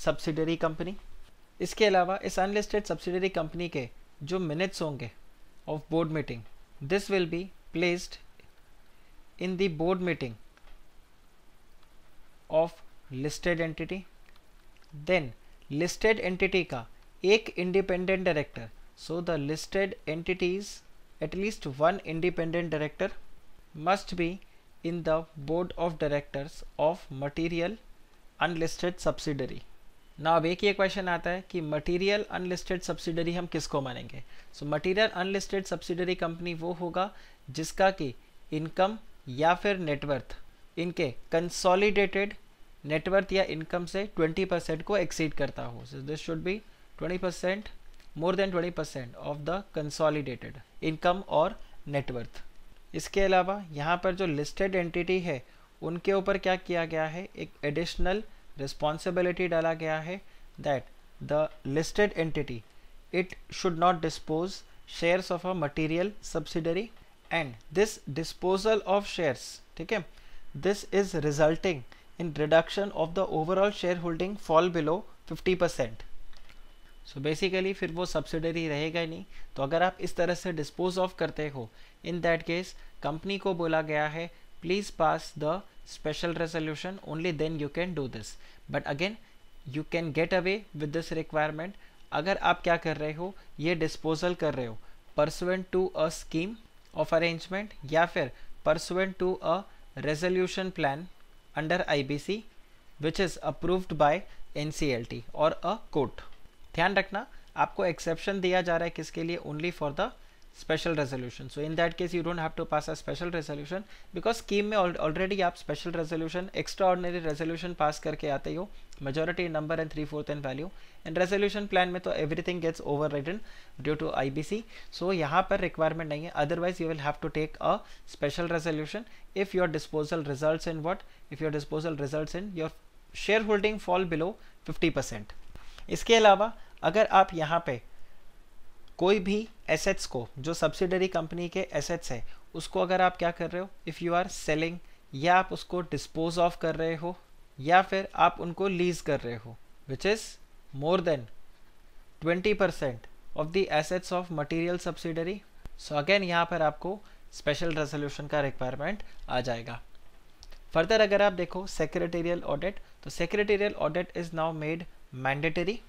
[SPEAKER 1] subsidiary company इसके अलावा इस unlisted subsidiary company के जो minutes होंगे of board meeting this will be placed in the board meeting of listed entity then listed entity का एक independent director so the listed entities at least one independent director must be in the board of directors of material unlisted subsidiary ना अब एक ये question आता है कि material unlisted subsidiary हम किसको मानेंगे so material unlisted subsidiary company वो होगा जिसका कि इनकम या फिर नेटवर्थ इनके कंसोलिडेटेड नेटवर्थ या इनकम से 20 परसेंट को एक्सीड करता हो so this should be 20 percent more than 20 percent of the consolidated income और नेटवर्थ इसके अलावा यहाँ पर जो लिस्टेड एंटिटी है उनके ऊपर क्या किया गया है एक एडिशनल रिस्पॉन्सिबिलिटी डाला गया है that the listed entity it should not dispose shares of a material subsidiary and this disposal of shares ठीक है this is resulting in reduction of the overall share holding fall below fifty percent so basically फिर वो subsidiary रहेगा ही नहीं तो अगर आप इस तरह से डिस्पोज ऑफ करते हो इन दैट केस कंपनी को बोला गया है please pass the special resolution only then you can do this but again you can get away with this requirement अगर आप क्या कर रहे हो ये disposal कर रहे हो pursuant to a scheme of arrangement या फिर pursuant to a resolution plan under IBC which is approved by NCLT or a court ध्यान रखना आपको exception दिया जा रहा है किसके लिए only for the special resolution so in that case you don't have to pass a special resolution because scheme में already aap special resolution extraordinary resolution pass karke aate ho majority number and 3/4th and value and resolution plan mein to everything gets overridden due to IBC so yahan par requirement nahi hai otherwise you will have to take a special resolution if your disposal results in what if your disposal results in your shareholding fall below 50 iske alawa agar aap yahan pe कोई भी assets को जो subsidiary company के assets है उसको अगर आप क्या कर रहे हो इफ़ यू आर सेलिंग या आप उसको डिस्पोज ऑफ कर रहे हो या फिर आप उनको लीज कर रहे हो which is more than 20% percent of the assets of material subsidiary so again यहाँ पर आपको स्पेशल रेजोल्यूशन का रिक्वायरमेंट आ जाएगा फर्दर अगर आप देखो सेक्रेटेरियल ऑडिट तो secretarial audit is now made mandatory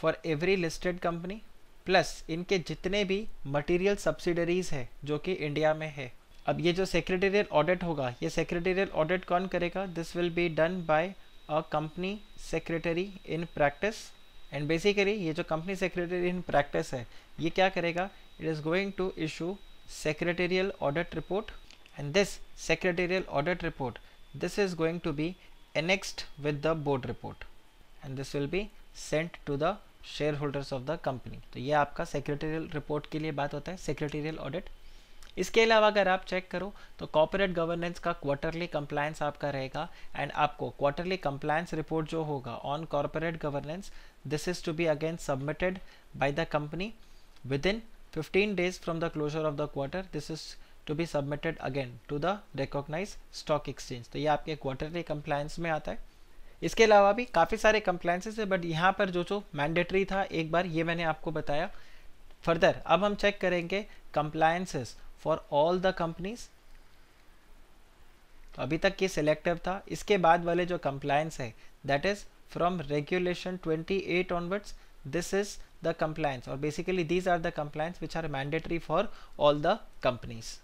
[SPEAKER 1] for every listed company plus इनके जितने भी मटेरियल सब्सिडरीज है जो कि इंडिया में है अब ये जो सेक्रेटेरियल ऑडिट होगा ये सेक्रेटेरियल ऑडिट कौन करेगा this will be done by a company secretary in practice and basically ये जो कंपनी सेक्रेटरी इन प्रैक्टिस है ये क्या करेगा it is going to issue secretarial audit report and this secretarial audit report this is going to be annexed with the board report and this will be sent to the share holders of the company तो ये आपका secretarial report के लिए बात होता है secretarial audit इसके अलावा अगर आप चेक करो तो कॉपोरेट गवर्नेंस का क्वार्टरली कंप्लायंस आपका रहेगा एंड आपको क्वार्टरली कंप्लायंस रिपोर्ट जो होगा on corporate governance this is to be again submitted by the company within fifteen days from the closure of the quarter this is to be submitted again to the recognized stock exchange तो ये आपके quarterly compliance में आता है इसके अलावा भी काफ़ी सारे कंप्लाइंसेस है बट यहाँ पर जो जो मैंडेटरी था एक बार ये मैंने आपको बताया फर्दर अब हम चेक करेंगे compliances for all the companies अभी तक ये सिलेक्टिव था इसके बाद वाले जो कंप्लाइंस है that is from regulation 28 onwards this is the compliance और basically these are the compliance which are mandatory for all the companies